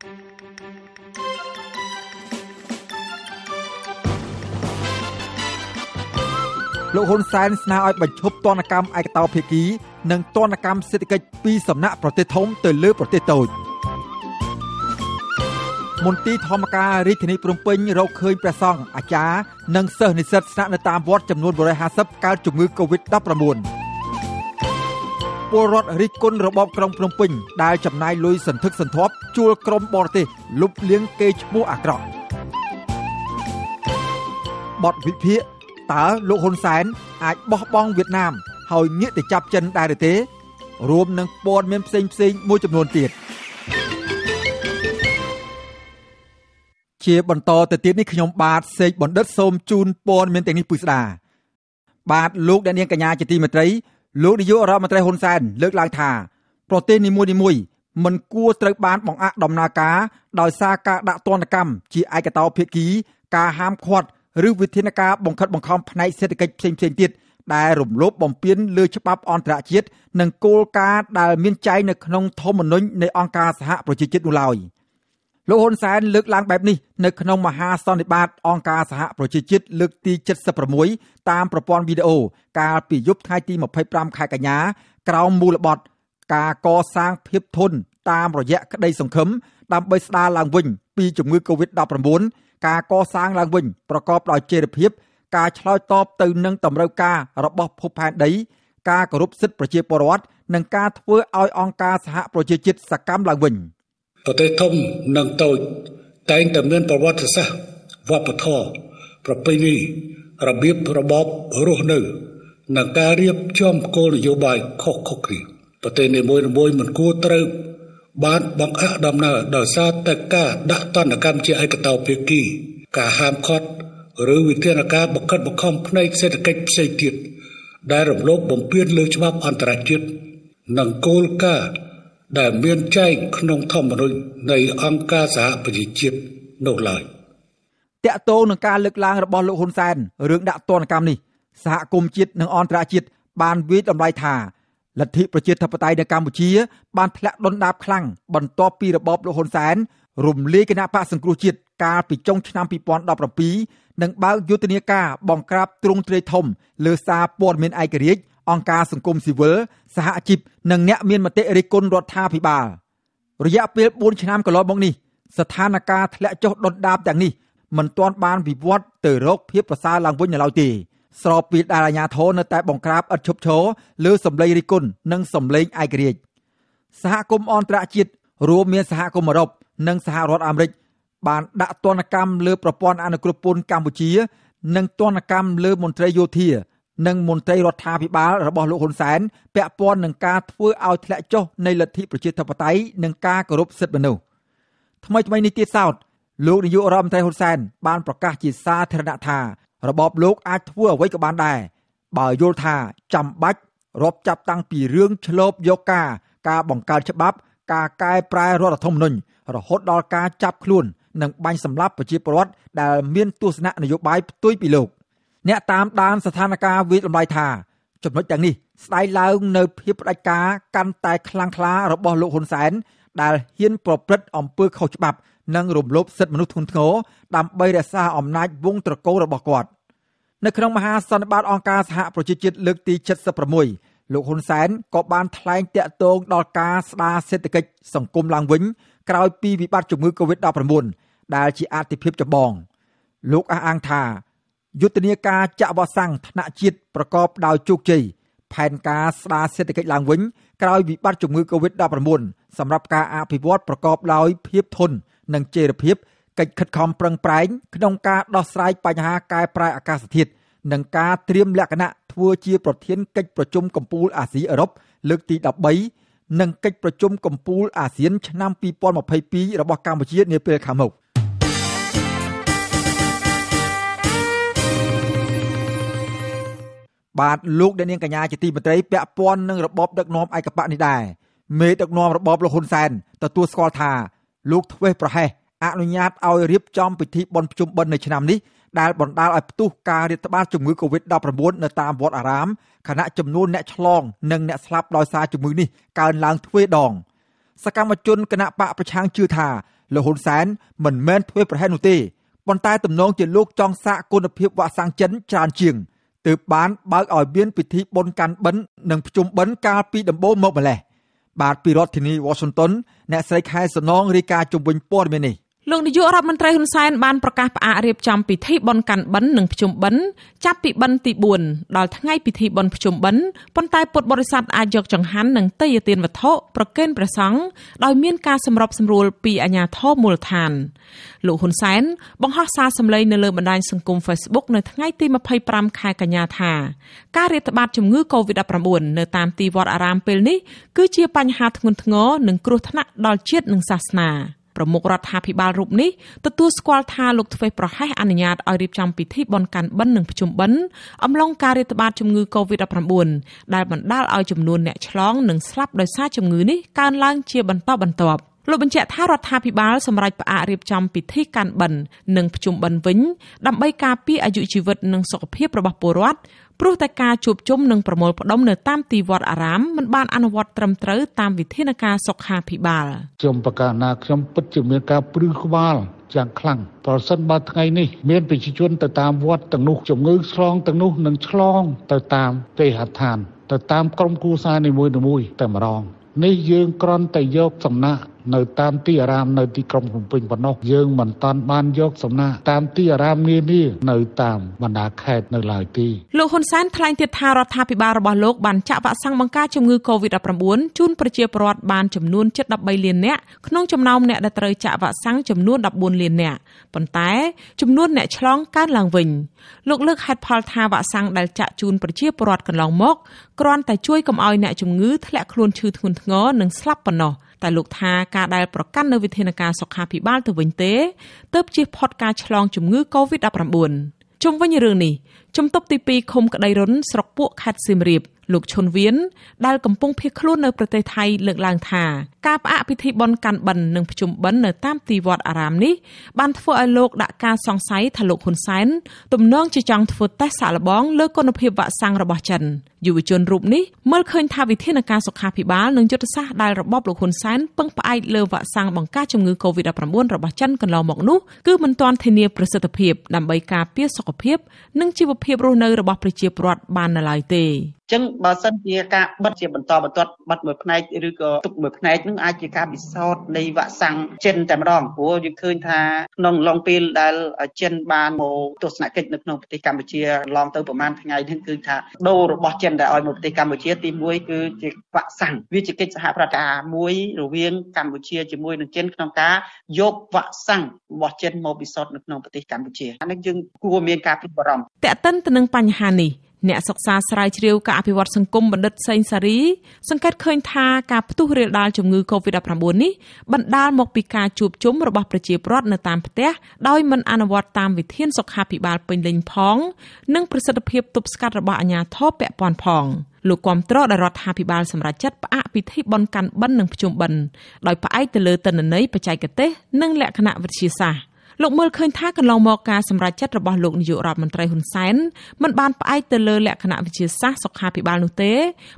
លោកហ៊ុនសែនស្នើឲ្យបញ្ឈប់ទណ្ឌកម្មឯកតោភាគីនិងទណ្ឌកម្មសេដ្ឋកិច្ចពីសំណាក់ប្រទេសធំទៅលើប្រទេសតូចមន្ទីរធម្មការរាជធានីភ្នំពេញរកឃើញព្រះសង្ឃអាចារ្យនិងសិស្សនិស្សិតស្នាក់នៅតាមវត្តចំនួន150កើតជំងឺ Covid-19 ពលរដ្ឋរិះគន់របបក្រុងភ្នំពេញដែលចំណាយលុយសន្ធឹកសន្ធាប់ជួលក្រុមបរទេសលុបលាងកេរ្តិ៍ឈ្មោះអាក្រក់បទវិភាគតើលោកហ៊ុនសែនអាចបោះបង់វៀតណាមហើយងាកទៅចាប់ចិនដែរឬទេ រួមនឹងព័ត៌មានផ្សេងផ្សេងមួយចំនួនទៀតជាបន្តទៅទៀតនេះខ្ញុំបាទសេកបណ្ឌិតសូមជូនព័ត៌មានទាំងនេះពុស្ដាបាទលោកអ្នកនាងកញ្ញាជាទីមេត្រីលោកនាយករដ្ឋមន្ត្រីហ៊ុនសែនលើកឡើងថាប្រទេសនីមួយៗមិនគួរត្រូវបានបង្អាក់ដំណើរការដោយសារការដាក់ទណ្ឌកម្មជាឯកតោភាគី ការហាមឃាត់ឬវិធានការបង្ខិតបង្ខំផ្នែកសេដ្ឋកិច្ចផ្សេងៗទៀតដែលរំលោភបំពានលើច្បាប់អន្តរជាតិនិងគោលការណ៍ដែលមានចែងនៅក្នុងធម្មនុញ្ញនៃអង្គការសហប្រជាជាតិនោះឡើយ។លោកហ៊ុនសែនលើកឡើងបែបនេះនៅក្នុងមហាសន្និបាតអង្គការសហប្រជាជាតិលើកទី76តាមប្រព័ន្ធវីដេអូកាលពីយប់ថ្ងៃទី25ខែកញ្ញាក្រោមមូលបទការកសាងភាពធន់តាមរយៈក្តីសង្ឃឹមដើម្បីស្ដារឡើងវិញពីជំងឺ Covid-19 ការកសាងឡើងវិញប្រកបដោយចីរភាពការឆ្លើយតបទៅនឹងតម្រូវការរបស់ភពផែនដីការគោរពសិទ្ធិប្រជាពលរដ្ឋនិងការធ្វើឲ្យអង្គការសហប្រជាជាតិសកម្មឡើងវិញ។ប្រទេសធំនិងតូចតែងតែមានប្រវត្តិសាស្ត្រវប្បធម៌ប្រពៃណីរបៀបរបបរស់នៅនិងការរៀបចំគោលនយោបាយខុសៗគ្នាប្រទេសនីមួយៗមិនគួរត្រូវបានបង្អាក់ដំណើរដោយសារតែការដាក់ទណ្ឌកម្មជាឯកតោភាគី ការហាមឃាត់ឬវិធានការបង្ខិតបង្ខំផ្នែកសេដ្ឋកិច្ចផ្សេងទៀតដែលរំលោភបំពានលើច្បាប់អន្តរជាតិនិងគោលការណ៍ដែលមានចែងក្នុងធម្មនុញ្ញនៃអង្គការសហប្រជាជាតិនោះឡើយតាក់ទងនឹងការលើកឡើងរបស់លោកហ៊ុនសែនរឿងដាក់ទណ្ឌកម្មនេះសហគមន៍ជាតិនិងអន្តរជាតិបានវិយតម្លៃថាលទ្ធិប្រជាធិបតេយ្យនៅកម្ពុជា បានធ្លាក់ដុនដាបខ្លាំងបន្ទាប់ពីរបបលោកហ៊ុនសែន រំលាយគណៈបកសង្គ្រោះជាតិកាលពីចុងឆ្នាំ2017និងបើកយុទ្ធនាការបង្ក្រាបទ្រង់ទ្រាយធំលើសារព័ត៌មានឯករាជ្យអង្គការសង្គមស៊ីវិលសហជីពនិងអ្នកមានមតិរិះគន់រដ្ឋាភិបាល រយៈពេល4ឆ្នាំកន្លងមកនេះស្ថានភាពធ្លាក់ចុះដុនដាបទាំងនេះមិនទាន់បានវិវត្តទៅរកភាពប្រសើរឡើងវិញនៅឡើយទេស្របពេលដែលអាជ្ញាធរនៅតែ បង្ក្រាបឥតឈប់ឈរលើសម្លេងរិះគន់និងសម្លេងឯករាជ្យសហគមន៍អន្តរជាតិរួមមានសហគមន៍អឺរ៉ុបនិងសហរដ្ឋអាមេរិកបានដាក់ទណ្ឌកម្មលើប្រព័ន្ធអនុគ្រោះពន្ធកម្ពុជានិងទណ្ឌកម្មលើមន្ត្រីយោធានិងមន្ត្រីរដ្ឋាភិបាលរបស់លោកហ៊ុនសែនពាក់ព័ន្ធនឹងការធ្វើឲ្យធ្លាក់ចុះនៃលទ្ធិប្រជាធិបតេយ្យនិងការគោរពសិទ្ធិមនុស្សថ្មីថ្មីនេះទៀតសោតលោកនាយករដ្ឋមន្ត្រីហ៊ុនសែនបានប្រកាសជាសាធារណៈថារបបលោកអាចធ្វើអ្វីក៏បានដែរបើយល់ថាចាំបាច់រាប់ចាប់តាំងពីរឿងឆ្លូបយកការការបង្កើតច្បាប់ ការកែប្រែ រដ្ឋធម្មនុញ្ញរហូតដល់ការចាប់ខ្លួននិងបាញ់សម្លាប់ប្រជាពលរដ្ឋដែលមានទស្សនៈនយោបាយផ្ទុយពីលោកអ្នកតាមដានស្ថានភាពវិលំដាយថាចំណុចទាំងនេះស្ដែងឡើងនៅភាពផ្ដាច់ការកាន់តែខ្លាំងក្លារបស់លោកហ៊ុនសែនដែលហ៊ានប្រព្រឹត្តអំពើខុសច្បាប់ និងរំលោភសិទ្ធិមនុស្សធ្ងន់ធ្ងរដើម្បីរក្សាអំណាចវងត្រកូលរបស់គាត់នៅក្នុងមហាសន្និបាតអង្គការសហប្រជាជាតិលើកទី76លោកហ៊ុនសែនក៏បានថ្លែងតាក់ទងដល់ការស្ដារសេដ្ឋកិច្ចសង្គមឡើងវិញក្រោយពីវិបត្តិជំងឺ Covid-19 ដែលជាអាទិភាពចម្បងលោកអះអាងថាយុទ្ធនាការចាក់វ៉ាក់សាំងថ្នាក់ជាតិប្រកបដោយជោគជ័យផែនការស្ដារសេដ្ឋកិច្ចឡើងវិញក្រោយវិបត្តិជំងឺ Covid-19 សម្រាប់ការអភិវឌ្ឍប្រកបដោយភាពធន់និងចីរភាពកិច្ចខិតខំប្រឹងប្រែងក្នុងការដោះស្រាយបញ្ហាកែប្រែអាកាសធាតុនិងការត្រៀមលក្ខណៈធ្វើជាប្រធានកិច្ចប្រជុំកំពូលអាស៊ីអឺរ៉ុបលើកទី13និងកិច្ចប្រជុំកំពូលអាស៊ានឆ្នាំ2022របស់កម្ពុជានាពេលខាងមុខ។បាទលោកអ្នកនាងកញ្ញាជាទីមេត្រីពាក់ព័ន្ធនឹងរបបដឹកនាំឯកបៈនេះដែរមេដឹកនាំរបបលោកហ៊ុនសែនទទួលស្គាល់ថាលោកធ្វេសប្រហែសអនុញ្ញាតឲ្យរៀបចំពិធីបុណ្យភ្ជុំបិណ្ឌនៅឆ្នាំនេះដែលបណ្ដាលឲ្យផ្ទុះការរាតត្បាតជំងឺ Covid-19 នៅតាមវត្តអារាមខណៈចំនួនអ្នកឆ្លងនិងអ្នកស្លាប់ដោយសារជំងឺនេះកើនឡើងទ្វេដង សកម្មជនគណៈបកប្រឆាំងជឿថាលោកហ៊ុនសែនមិនមែនធ្វើប្រហែសនោះទេប៉ុន្តែទំនងជា លោកចង់សាកគុណភាពវ៉ាក់សាំងចិនច្រើនជាង។ទើបបានបើកឲ្យមានពិធីបុណ្យកាន់បិណ្ឌនិងភ្ជុំបិណ្ឌកាលពីដំបូងមកម្លេះបាទពីរដ្ឋធានី Washington អ្នកស្រីខែសំណងរាយការណ៍ជំវិញព័ត៌មាននេះលោកនាយករដ្ឋមន្ត្រីហ៊ុនសែនបានប្រកាសផ្អាករៀបចំពិធីបុណ្យកាន់បិណ្ឌនិងភ្ជុំបិណ្ឌចាប់ពីបិណ្ឌទី4ដល់ថ្ងៃពិធីបុណ្យភ្ជុំបិណ្ឌប៉ុន្តែពុទ្ធបរិស័ទអាចយកចង្ហាន់និងទេយ្យទានវត្ថុប្រគេនព្រះសង្ឃដោយមានការសម្របសម្រួលពីអាជ្ញាធរមូលដ្ឋានលោកហ៊ុនសែនបង្ហោះសារសម្លេងនៅលើបណ្ដាញសង្គម Facebook នៅថ្ងៃទី25ខែកញ្ញាថា ការរាតត្បាត ជំងឺ Covid-19 នៅតាមទីវត្តអារាមពេលនេះគឺជាបញ្ហាធ្ងន់ធ្ងរនិងគ្រោះថ្នាក់ដល់ជាតិនិងសាសនា។ប្រមុខរដ្ឋាភិបាលរូបនេះទទួលស្គាល់ថាលោកធ្វេសប្រហែសអនុញ្ញាតឲ្យរៀបចំពិធីបុណ្យកាន់បិណ្ឌនិងភ្ជុំបិណ្ឌអំឡុងការរាតត្បាតជំងឺ Covid-19 ដែលបណ្ដាលឲ្យចំនួនអ្នកឆ្លងនិងស្លាប់ដោយសារជំងឺនេះកើនឡើងជាបន្តបន្ទាប់លោកបញ្ជាក់ថារដ្ឋាភិបាលសម្រេចផ្អាករៀបចំពិធីកាន់បិណ្ឌនិងភ្ជុំបិណ្ឌវិញ ដើម្បីការពារអាយុជីវិត និងសុខភាពរបស់ពលរដ្ឋព្រោះតែការជួបជុំនិងប្រមូលផ្ដុំនៅតាមទីវត្តអារាមមិនបានអនុវត្តត្រឹមត្រូវតាមវិធានការសុខាភិបាលខ្ញុំប្រកាសណាខ្ញុំពិតជាមានការព្រឺក្បាលយ៉ាងខ្លាំងប្រសិនបើថ្ងៃនេះមានប្រជាជនទៅតាមវត្តទាំងនោះជំងឺឆ្លងទាំងនោះនឹងឆ្លងទៅតាមទេហដ្ឋានទៅតាមក្រុមគ្រួសារនីមួយៗតែម្ដងនេះយើងគ្រាន់តែយកសំណាក់នៅតាមទីអារាមនៅទីក្រុងភ្នំពេញប៉ុណ្ណោះយើងមិនតាន់បានយកសំណាក់តាមទីអារាមនានានៅតាមបណ្ដាខេត្តនៅឡើយទេលោកហ៊ុនសែនថ្លែងទៀតថារដ្ឋាភិបាលរបស់លោកបានចាក់វ៉ាក់សាំងបង្ការជំងឺ Covid-19 ជូនប្រជាពលរដ្ឋបានចំនួនជិត13លាននាក់ក្នុងចំណោមអ្នកដែលត្រូវចាក់វ៉ាក់សាំងចំនួន14លាននាក់ប៉ុន្តែចំនួនអ្នកឆ្លងកើនឡើងវិញ លោកលើកហេតុផលថាវ៉ាក់សាំងដែលចាក់ជូនប្រជាពលរដ្ឋកន្លងមកគ្រាន់តែជួយកុំឲ្យអ្នកជំងឺធ្លាក់ខ្លួនឈឺធ្ងន់ធ្ងរនិងស្លាប់ប៉ុណ្ណោះ។តែលោកថាការដែលប្រកាន់នៅវិធានការសុខាភិបាលទៅវិញទេទើបជៀសផុតការឆ្លងជំងឺ Covid-19 ជុំវិញរឿងនេះជំទប់ទី2ឃុំក្តីរុនស្រុកពួកខេត្តសៀមរាបលោកឈុនវៀនដែលកំពុងភៀសខ្លួននៅប្រទេសថៃលើកឡើងថា ការផ្អាកពិធីបុណ្យកាន់បិណ្ឌនិងភ្ជុំបិណ្ឌនៅតាមទីវត្តអារាមនេះបានធ្វើឲ្យលោកដាក់ការសង្ស័យថាលោកហ៊ុនសែនទំនងជាចង់ធ្វើតេស្តសាកល្បងលើគុណភាពវ៉ាក់សាំងរបស់ចិនយុវជនរូបនេះមើលឃើញថាវិធានការសុខាភិបាលនិងយុទ្ធសាស្ត្រដែលរបបលោកហ៊ុនសែនពឹងផ្អែកលើវ៉ាក់សាំងបង្ការជំងឺ Covid-19 របស់ចិនកន្លងមកនោះគឺមិនទាន់ធានាប្រសិទ្ធភាពដើម្បីការពារសុខភាពនិងជីវភាពរស់នៅរបស់ប្រជាពលរដ្ឋបាននៅឡើយទេ។ចឹងបើសិនជាការបិទជាបន្តបន្ទាប់បិទមួយផ្នែកឬក៏ទុកមួយផ្នែកនឹងអាចជាការពិសោធន៍នៃវ៉ាក់សាំងចិនតែម្ដងព្រោះយើងឃើញថាក្នុងឡុងពេលដែលចិនបានមកទស្សនកិច្ចនៅក្នុងប្រទេសកម្ពុជាឡងទៅប្រហែលថ្ងៃនេះគឺថាដូររបស់ចិនដែលឲ្យមកប្រទេសកម្ពុជាទី1គឺជាវ៉ាក់សាំងវាជាកិច្ចសហប្រតិការមួយរវាងកម្ពុជាជាមួយនឹងចិនក្នុងការយកវ៉ាក់សាំងរបស់ចិនមកពិសោធន៍នៅក្នុងប្រទេសកម្ពុជាអានេះយើងគួរមានការព្រួយបារម្ភតើតិនទៅនឹងបញ្ហានេះអ្នកសិក្សាស្រាវជ្រាវការអភិវឌ្ឍសង្គមបណ្ឌិតសេងសារីសង្កេតឃើញ ថាការផ្ទុះរាលដាល ជំងឺ Covid-19 នេះបណ្ដាលមកពីការជួបជុំរបស់ប្រជាពលរដ្ឋនៅតាមផ្ទះដោយមិនអនុវត្តតាមវិធានសុខាភិបាលពេញលេញផងនិងប្រសិទ្ធភាពទប់ស្កាត់របស់អាជ្ញាធរពាក់ព័ន្ធផងលោកគាំទ្រដល់រដ្ឋាភិបាលសម្រាប់ចាត់ផ្អាកពិធីបុណ្យកាន់បិណ្ឌនិងភ្ជុំបិណ្ឌដោយផ្អែកទៅលើតិន្នន័យបច្ចេកទេស និងលក្ខណៈវិទ្យាសាស្ត្រលោកមើលឃើញថាកន្លងមកការសម្រេចចិត្តរបស់លោកនាយករដ្ឋមន្ត្រីហ៊ុនសែនមិនបានផ្អែកទៅលើលក្ខណៈវិទ្យាសាស្ត្រសុខាភិបាលនោះទេ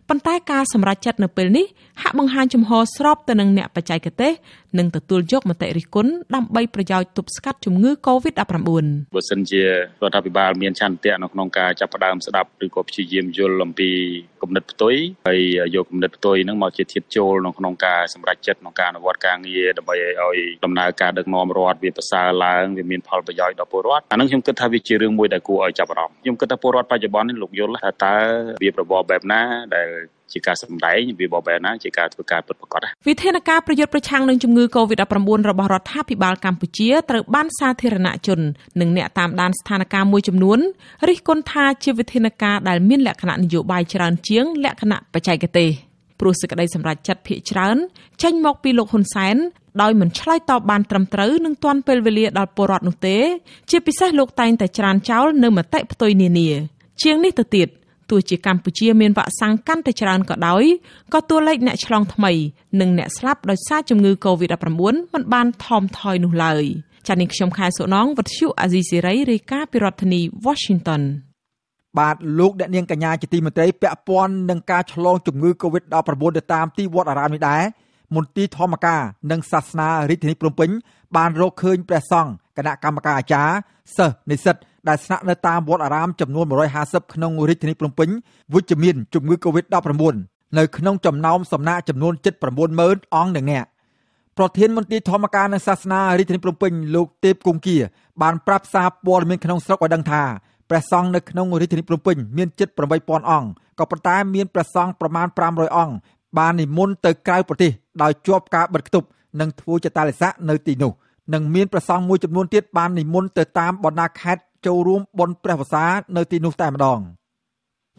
ប៉ុន្តែការសម្រេចចិត្តនៅពេលនេះហាក់បង្ហាញចំហស្របទៅនឹងអ្នកបច្ចេកទេសនិងទទួលយកមតិរិះគន់ដើម្បីប្រយោជន៍ទប់ស្កាត់ជំងឺ Covid-19 បើសិនជារដ្ឋាភិបាលមានឆន្ទៈនៅក្នុងការចាប់ផ្ដើមស្ដាប់ឬក៏ព្យាយាមយល់អំពីគំនិតផ្ទុយហើយយកគំនិតផ្ទុយហ្នឹងមកជាធៀបចូលនៅក្នុងការសម្រេចចិត្តក្នុងការអនុវត្តការងារដើម្បីឲ្យដំណើរការដឹកនាំរដ្ឋវាប្រសើរឡើងឡើងវាមានផលប្រយោជន៍ដល់ពលរដ្ឋអានឹងខ្ញុំគិតថាវាជារឿងមួយដែលគួរឲ្យចាប់អារម្មណ៍ខ្ញុំគិតថាពលរដ្ឋបច្ចុប្បន្ននេះលោកយល់ថាតើវាប្រព័ន្ធបែបណាដែលជាការសម្ដែងវាបបែណាជាការធ្វើការពិតប្រាកដវិធានការប្រយុទ្ធប្រឆាំងនឹងជំងឺ Covid-19 របស់រដ្ឋាភិបាលកម្ពុជាត្រូវបានសាធារណជននិងអ្នកតាមដានស្ថានភាពមួយចំនួនរិះគន់ថាជាវិធានការដែលមាន លក្ខណៈនយោបាយច្រើនជាង លក្ខណៈបច្ចេកទេស។ព្រោះសេចក្តីសម្រេចចិត្តភាកច្រើន ចេញ មកពីលោកហ៊ុនសែន ដោយមិនឆ្លើយតបបានត្រឹមត្រូវនិងទាន់ពេលវេលាដល់ពលរដ្ឋនោះទេ ជាពិសេសលោកតែងតែច្រានចោលនៅមតិផ្ទុយនានា ជាងនេះទៅទៀតទោះជាកម្ពុជាមានវ៉ាក់សាំងកាន់តែច្រើនក៏ដោយក៏តួលេខអ្នកឆ្លងថ្មី និងអ្នកស្លាប់ដោយសារជំងឺ Covid-19 មិនបានថមថយនោះឡើយចា៎នេះខ្ញុំខែសុណងវັດឈូអាស៊ីសេរីរាយការណ៍ពីរដ្ឋធានី Washington បាទលោកអ្នកនាងកញ្ញាជាទីមេត្រីពាក់ព័ន្ធនឹងការឆ្លង ជំងឺ Covid-19 ទៅតាមទីវត្តអារាមនេះដែរមន្ទីរធម្មការនិងសាសនារាជធានីភ្នំពេញបានរកឃើញព្រះសង្ឃគណៈកម្មការអាចារ្យសិស្សនិស្សិតដែលស្នាក់នៅតាមវត្តអារាមចំនួន150ក្នុងរាជធានីភ្នំពេញវិជ្ជមាន ជំងឺ Covid-19 នៅក្នុងចំណោមសំណាក់ចំនួន79000អង្គនឹងអ្នកប្រធានមន្ទីរធម្មការនិងសាសនារាជធានីភ្នំពេញលោកទេព គង្គាបានប្រាប់សារព័ត៌មានក្នុងស្រុកឲ្យដឹងថាព្រះសង្ឃនៅក្នុងរាជធានីភ្នំពេញមានជិត8000អង្គក៏ប៉ុន្តែមានព្រះសង្ឃប្រមាណ500អង្គបាននិមន្តទៅក្រៅប្រទេសដោយជាប់ការបិទគប់និងធ្វើចតាលិស័កនៅទីនោះនិងមានព្រះសង្ឃមួយចំនួនទៀតបាននិមន្តទៅតាមបណ្ដាខេត្តចូលរួមបុណ្យព្រះវស្សានៅទីនោះតែម្ដង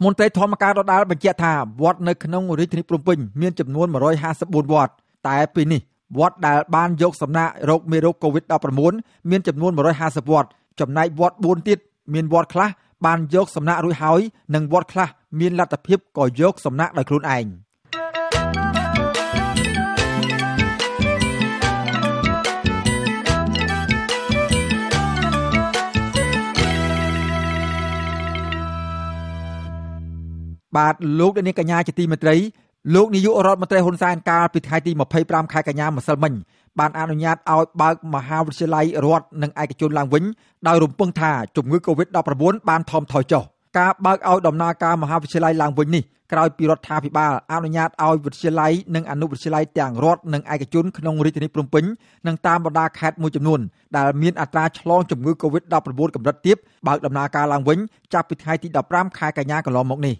មន្ត្រីធម្មការដដាលបញ្ជាក់ថាវត្តនៅក្នុងរាជធានីភ្នំពេញមានចំនួន154វត្តតែពេលនេះវត្តដែលបានយកសំណាក់រោគមេរោគ COVID-19 មានចំនួន150វត្តចំណែកវត្ត4ទៀតមានវត្តខ្លះ បានយកសំណាក់រួចហើយនិងវត្ត ខ្លះ មានលទ្ធភាពក៏យកសំណាក់ដោយខ្លួនឯងបាទលោកនាងកញ្ញាជាទីមេត្រីលោកនាយករដ្ឋមន្ត្រីហ៊ុនសែនកាលពីថ្ងៃទី25ខែកញ្ញាម្សិលមិញបានអនុញ្ញាតឲ្យបើកមហាវិទ្យាល័យរដ្ឋនិងឯកជនឡើងវិញដោយរំពឹងថាជំងឺ Covid-19 បានថមថយចុះការបើកឲ្យដំណើរការមហាវិទ្យាល័យឡើងវិញនេះក្រោយពីរដ្ឋាភិបាលអនុញ្ញាតឲ្យវិទ្យាល័យនិងអនុវិទ្យាល័យទាំងរដ្ឋនិងឯកជនក្នុងរាជធានីភ្នំពេញនិងតាមបណ្ដាខេត្តមួយចំនួនដែលមានអត្រាឆ្លងជំងឺ Covid-19 កម្រិតទាបបើកដំណើរការឡើងវិញចាប់ពីថ្ងៃទី15ខែកញ្ញាកន្លងមកនេះ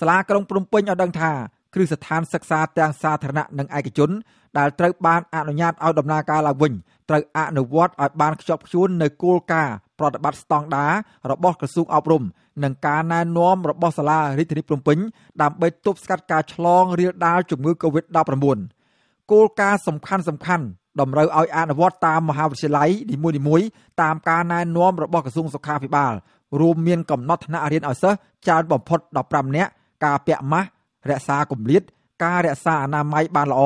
សាលាក្រុងភ្នំពេញឲ្យដឹងថាគ្រឹះស្ថានសិក្សាទាំងសាធារណៈនិងឯកជនដែលត្រូវបានអនុញ្ញាតឲ្យដំណើរការឡើងវិញត្រូវអនុវត្តឲ្យបានខ្ជាប់ខ្ជួននៅគោលការណ៍ប្រតិបត្តិស្តង់ដាររបស់ក្រសួងអប់រំនិងការណែនាំរបស់សាលារដ្ឋាភិបាលភ្នំពេញដើម្បីទប់ស្កាត់ការឆ្លងរាលដាលជំងឺ Covid-19 គោលការណ៍សំខាន់សំខាន់ តម្រូវឲ្យអនុវត្តតាមមហាវិទ្យាល័យនីមួយៗតាមការណែនាំរបស់ក្រសួងសុខាភិបាលរួមមានកំណត់ថ្នាក់រៀនឲ្យសិស្សច្រើនបំផុត15នាក់ការពាក់ម៉ាស់រក្សាគម្លាតការរក្សាអនាម័យបានល្អ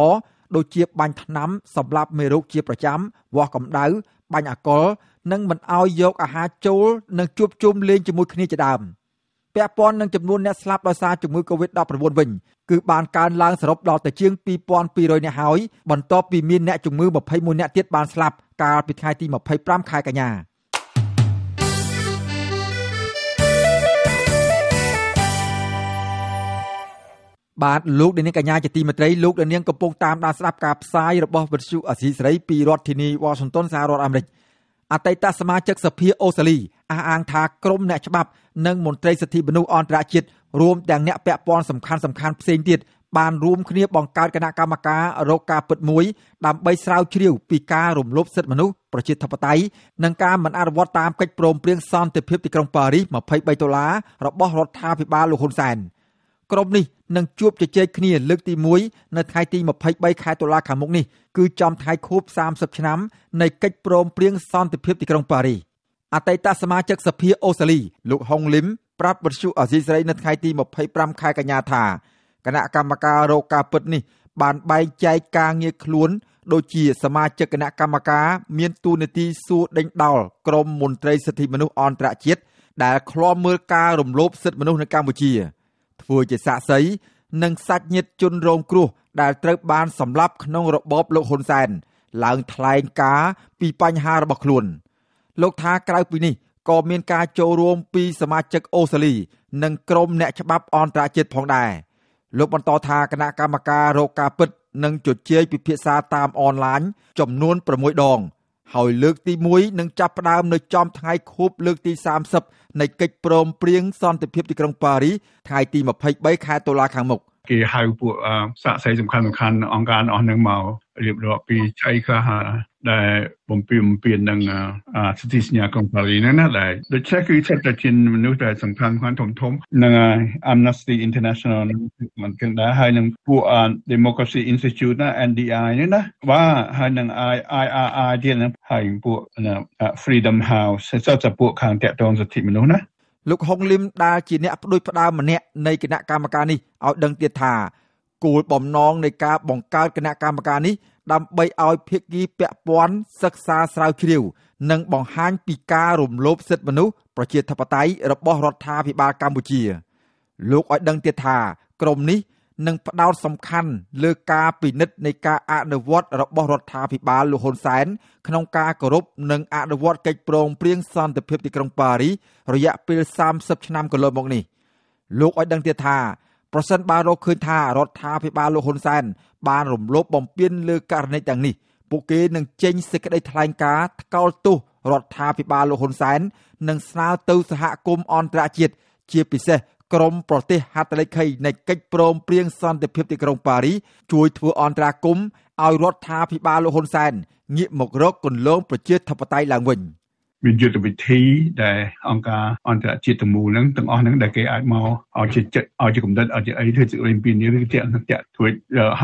ដូចជាបាញ់ថ្នាំ សម្រាប់មេរោគជាប្រចាំវាស់កម្ដៅបាញ់អាកុលនិងមិនអោយយកអាហារចូល និងជួបជុំលេងជាមួយគ្នាជាដើមពាក់ព័ន្ធនឹងចំនួនអ្នកស្លាប់ដោយសារជំងឺ Covid-19 វិញ គឺបានកើនឡើងសរុបដល់ទៅជាង2200អ្នកហើយបន្ទាប់ពីមានអ្នកជំងឺ21អ្នកទៀតបានស្លាប់កាលពីថ្ងៃទី25ខែកញ្ញា។បាទលោកនាងកញ្ញាជាទីមេត្រីលោកនាងកំពុងតាមដានស្ដាប់ការផ្សាយរបស់វិទ្យុអសីសេរីពីរដ្ឋធានីវ៉ាស៊ីនតោនសហរដ្ឋអាមេរិកអតីតសមាជិកសភាអូស្ត្រាលីអះអាងថាក្រមអ្នកច្បាប់និងមន្ត្រីសិទ្ធិមនុស្សអន្តរជាតិរួមទាំងអ្នកពាក់ព័ន្ធសំខាន់សំខាន់ផ្សេងទៀតបានរួមគ្នាបង្កើតគណៈកម្មការរកការពិតមួយដើម្បីស្រាវជ្រាវ ពីការរំលោភសិទ្ធិមនុស្សប្រជាធិបតេយ្យនិងការមិនអនុវត្តតាមកិច្ចព្រមព្រៀងសន្តិភាពទីក្រុងប៉ារីស23ដុល្លាររបស់រដ្ឋាភិបាលលោកហ៊ុនសែន។ក្រុមនេះនឹងជួបជជែកគ្នាលើកទី1នៅថ្ងៃទី23ខែតុលាខាងមុខនេះគឺចំថ្ងៃខួប30ឆ្នាំនៃកិច្ចព្រមព្រៀងសន្តិភាពទីក្រុងប៉ារីសអតីតសមាជិកសភាអូស្ត្រាលី លោកហុងលឹមប្រាប់វិទ្យុអាស៊ីសេរីនៅថ្ងៃទី25ខែកញ្ញាថាគណៈកម្មការរោគការពិតនេះ បានបែងចែកការងារខ្លួនដូចជាសមាជិកគណៈកម្មការមានទួនាទីសួរដេញដោលក្រមមន្ត្រីសិទ្ធិមនុស្សអន្តរជាតិដែលឃ្លាំមើលការរំលោភសិទ្ធិមនុស្សនៅកម្ពុជា។ធ្វើជាសាក្សីនិងសាច់ញាតិជនរងគ្រោះ ដែលត្រូវ បានសម្លាប់ក្នុងរបបលោកហ៊ុនសែនឡើងថ្លែងការពីបញ្ហារបស់ខ្លួនលោកថាក្រៅពីនេះក៏មានការចូលរួមពីសមាជិកអូស្ត្រាលីនិងក្រុមអ្នកច្បាប់អន្តរជាតិផងដែរលោកបន្តថាគណៈកម្មការរោគការពិត និងជជែកពិភាក្សាតាមអនឡាញចំនួន6ដងហើយលើកទី1នឹងចាប់ផ្ដើមនៅចំថ្ងៃខួបលើកទី30នៃកិច្ចព្រមព្រៀងសន្តិភាពទីក្រុងប៉ារីសថ្ងៃទី23ខែតុលាខាងមុខគេហៅពួកសាកសីសំខាន់សំខាន់អង្គការអស់នឹងមករៀបរាប់ពីឆៃខាហាដែលបំពេញបំពេញនឹងសិទ្ធិសញ្ញាកុងប៉ារីហ្នឹងណាដែលដូច្នេះគឺស្ថិតតែជាមនុស្សដែលសំខាន់ខ្លាំងធំធំនឹង Amnesty International នឹងមិនគិតដែរហើយនឹងពួក Democracy Institute ណា NDI ហ្នឹងណាបាទហើយនឹង IRI ទៀតហ្នឹងហើយពួក Freedom House សិតតែពួកខាងតាក់ទងសិទ្ធិមនុស្សណាលោកហុងលឹមដែលជាអ្នកផ្ដួចផ្ដើមម្នាក់នៃគណៈកម្មការនេះឲ្យដឹងទៀតថាគោលបំណងនៃការបង្កើតគណៈកម្មការនេះដើម្បីឲ្យភាគីពាក់ព័ន្ធសិក្សាស្រាវជ្រាវ និងបង្ហាញពីការរំលោភសិទ្ធិមនុស្សប្រជាធិបតេយ្យរបស់រដ្ឋាភិបាលកម្ពុជា លោកឲ្យដឹងទៀតថាក្រមនេះនិងផ្ដោតសំខាន់លើការពិនិត្យនៃការអនុវត្តរបស់រដ្ឋាភិបាលលោកហ៊ុនសែនក្នុងការគោរពនិងអនុវត្តកិច្ចព្រមព្រៀងសន្តិភាពទីក្រុងប៉ារីសរយៈពេល30ឆ្នាំកន្លងមកនេះលោកឲ្យដឹងទៀតថាប្រសិនបើរកឃើញថារដ្ឋាភិបាលលោកហ៊ុនសែនបានរំលោភបំពាន លើករណីទាំងនេះពួកគេនឹងចេញសេចក្តីថ្លែងការណ៍ថ្កោលទោសរដ្ឋាភិបាលលោកហ៊ុនសែននិងស្នើទៅសហគមន៍អន្តរជាតិជាពិសេសក្រមប្រទេសហត្ថលេខីនៃកិច្ចព្រមព្រៀងសន្តិភាពទីក្រុងប៉ារីសជួយធ្វើអន្តរាគមន៍ឲ្យរដ្ឋាភិបាលលោកហ៊ុនសែនងាកមករកគន្លងប្រជាធិបតេយ្យឡើងវិញ។មានយុទ្ធវិធីដែលអង្គការអន្តរជាតិទាំងមូលហ្នឹងទាំងអស់ហ្នឹងដែលគេអាចមកឲ្យជាចិត្តឲ្យជាកំណត់ឲ្យជាអីធ្វើជាអូឡីមពីនេះឬជាអង្គការធ្វើ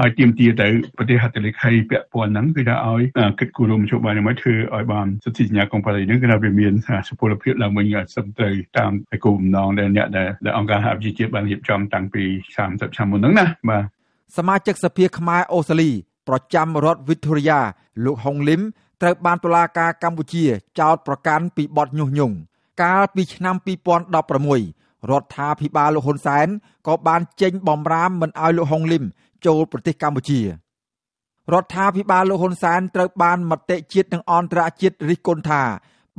ឲ្យទៀមទាទៅប្រទេសហត្ថលេខីពាក់ព័ន្ធហ្នឹងគឺថាឲ្យគិតគូរមជ្ឈបាយហ្នឹងមកធ្វើឲ្យបានសិទ្ធិសញ្ញាកុងប៉ារីហ្នឹងគឺថាវាមានសុពលភាពឡើងវិញឲ្យសំទៅតាមគោលបំណងដែលអ្នកដែលអង្គការសហប្រជាជាតិបានរៀបចំតាំងពី30ឆ្នាំមុនហ្នឹងណាបាទសមាជិកសភាខ្មែរអូស្ត្រាលីប្រចាំរដ្ឋវីតូរីយ៉ាលោកហុងលឹមត្រូវបានតុលាការកម្ពុជា ចោទប្រកាន់ពីបទញុះញង់កាលពីឆ្នាំ2016រដ្ឋាភិបាលលោកហ៊ុនសែនក៏ បាន ចេញបំរាមមិនឲ្យលោកហុងលឹមចូលប្រទេសកម្ពុជារដ្ឋាភិបាលលោកហ៊ុនសែនត្រូវបានមតិជាតិនិងអន្តរជាតិរិះគន់ថា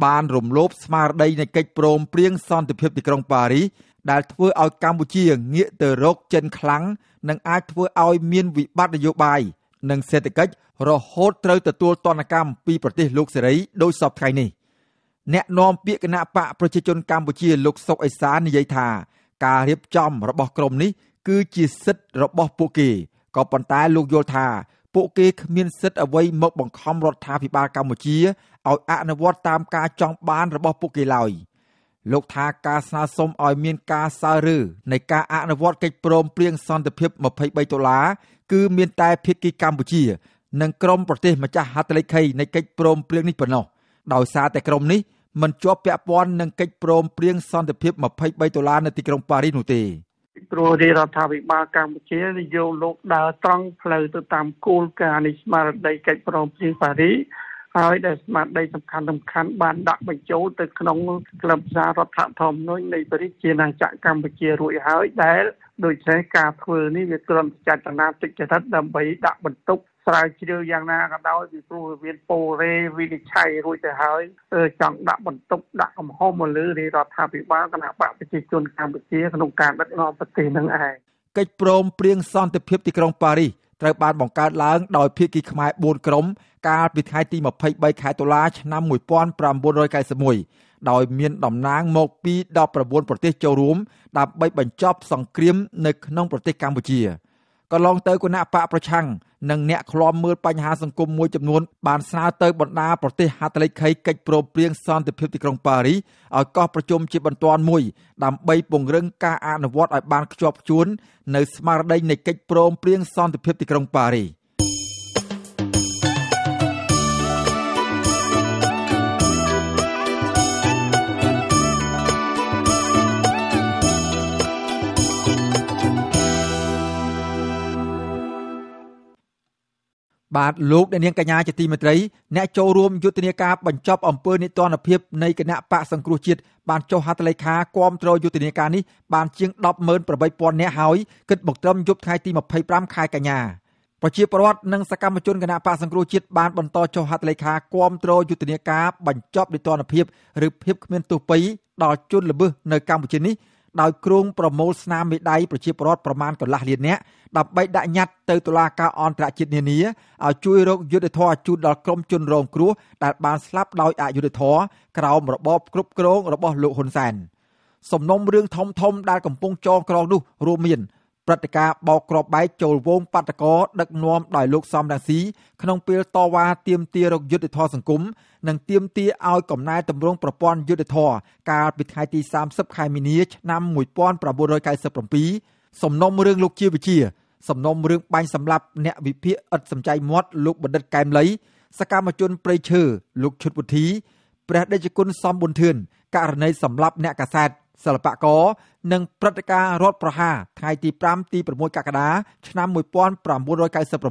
បានរំលោភស្មារតីនៃកិច្ចព្រមព្រៀងសន្តិភាពទីក្រុងប៉ារីសដែលធ្វើឲ្យកម្ពុជាងាកទៅរកចិនខ្លាំងនិងអាចធ្វើឲ្យមានវិបត្តិនយោបាយនិងសេដ្ឋកិច្ចរហូតត្រូវទទួលទណ្ឌកម្មពីប្រទេសលោកសេរីដោយសពថ្ងៃនេះអ្នកនាំពាក្យគណៈបកប្រជាជនកម្ពុជា លោកសុកអេសាននិយាយថា ការរៀបចំ របស់ក្រុមនេះគឺជាសិទ្ធិរបស់ពួកគេក៏ប៉ុន្តែលោកយល់ថាពួកគេគ្មានសិទ្ធិអ្វី មកបង្ខំរដ្ឋាភិបាលកម្ពុជាឲ្យអនុវត្តតាមការចង់បានរបស់ពួកគេឡើយលោកថាការស្នើសុំឲ្យមានការសើរើនៃការអនុវត្តកិច្ចព្រមព្រៀងសន្តិភាព23ដុល្លារគឺមានតែភៀកគីកម្ពុជានិងក្រុមប្រទេសម្ចាស់ហត្ថលេខីនៃកិច្ចព្រមព្រៀងនេះប៉ុណ្ណោះដោយសារតែក្រុមនេះមិនជាប់ពាក់ព័ន្ធនឹងកិច្ចព្រមព្រៀងសន្តិភាព23ដុល្លារនៅទីក្រុងប៉ារីសនោះទេព្រោះរាជរដ្ឋាភិបាលកម្ពុជានយោលោកដើរត្រង់ផ្លូវទៅតាមគោលការណ៍នៃស្មារតីកិច្ចព្រមព្រៀងប៉ារីសហើយដែលស្មារតីសំខាន់សំខាន់បានដាក់បញ្ចូលទៅក្នុងក្លឹបសាររដ្ឋធម្មនុញ្ញនៃព្រះរាជាណាចក្រកម្ពុជារួចហើយ ដែលដោយសារការធ្វើនេះវាគ្រាន់តែចេតនាទុច្ចរិតដើម្បីដាក់បន្ទុកស្រាវជ្រាវយ៉ាងណាក៏ដោយពីព្រោះវាមានពលរេវិនិច្ឆ័យរួចទៅហើយចង់ដាក់បន្ទុកដាក់កំហុសមកលើរាជរដ្ឋាភិបាលគណៈបកប្រជាជនកម្ពុជាក្នុងការដឹកនាំប្រទេសនឹងឯងកិច្ចព្រមព្រៀងសន្តិភាពទីក្រុងប៉ារីសត្រូវបានបង្កើតឡើងដោយភាគីខ្មែរ4ក្រុម កាលពីថ្ងៃទី23ខែតុលាឆ្នាំ1991ដោយមានតំណាង មកពី19ប្រទេសចូលរួមដើម្បីបញ្ចប់ សង្គ្រាមនៅក្នុងប្រទេសកម្ពុជា។កន្លងទៅគណៈបកប្រឆាំងនិងអ្នកឃ្លាំមើលបញ្ហាសង្គមមួយចំនួនបានស្នើទៅបណ្ដាប្រទេសហត្ថលេខីកិច្ចព្រមព្រៀងសន្តិភាពទីក្រុងប៉ារីសឲ្យកោះប្រជុំជាបន្ទាន់មួយ ដើម្បីពង្រឹងការអនុវត្តឲ្យបានខ្ជាប់ខ្ជួននៅស្មារតីនៃកិច្ចព្រមព្រៀងសន្តិភាពទីក្រុងប៉ារីសបាទលោកអ្នកនាងកញ្ញាជាទីមេត្រីអ្នកចូលរួមយុទ្ធនាការបញ្ចប់អំពើនិទានភាពនៃគណៈបកសង្គ្រោះជាតិបានចុះហត្ថលេខាគាំទ្រយុទ្ធនាការនេះបានជាង108000នាក់ហើយគិតមកត្រឹមយប់ថ្ងៃទី25ខែកញ្ញាប្រជាពលរដ្ឋនិងសកម្មជនគណៈបកសង្គ្រោះជាតិបានបន្តចុះហត្ថលេខាគាំទ្រយុទ្ធនាការបញ្ចប់និទានភាពឬភាពគ្មានទោសពៃដល់ជនល្មើសនៅកម្ពុជានេះដោយគ្រងប្រមូលស្នាមមេដៃប្រជាពលរដ្ឋប្រមាណកន្លះលាននាក់ដើម្បីដាក់ញត្តិទៅតុលាការអន្តរជាតិនានាឲ្យជួយរកយុត្តិធម៌ជូនដល់ក្រុមជនរងគ្រោះដែលបានស្លាប់ដោយអយុត្តិធម៌ក្រោមរបបគ្រប់គ្រងរបស់លោកហ៊ុនសែនសំណុំរឿងធំធំដែលកំពុងចងក្រងនោះរួមមានព្រឹត្តិការណ៍បោកក្របបែកចូលវងបាតកោដឹកនាំដោយលោកសំរងស៊ីក្នុងពេលតវ៉ាទាមទាររកយុត្តិធម៌សង្គមនិងទាមទារឲ្យកំណែតម្រង់ប្រព័ន្ធយុត្តិធម៌កាលពីថ្ងៃទី30ខែមីនាឆ្នាំ1997សំណុំរឿងលោកជាវិជា សំណុំរឿងបាញ់សម្លាប់អ្នកវិភាគឥតសំចៃមាត់លោកបណ្ឌិតកែមលីសកម្មជនប្រៃឈើលោកឈុតវុធីព្រះដេចគុណសំប៊ុនធឿនករណីសម្លាប់អ្នកកាសែតសិល្បករនិងព្រឹត្តិការណ៍រដ្ឋប្រហារថ្ងៃទី5ទី6កក្កដាឆ្នាំ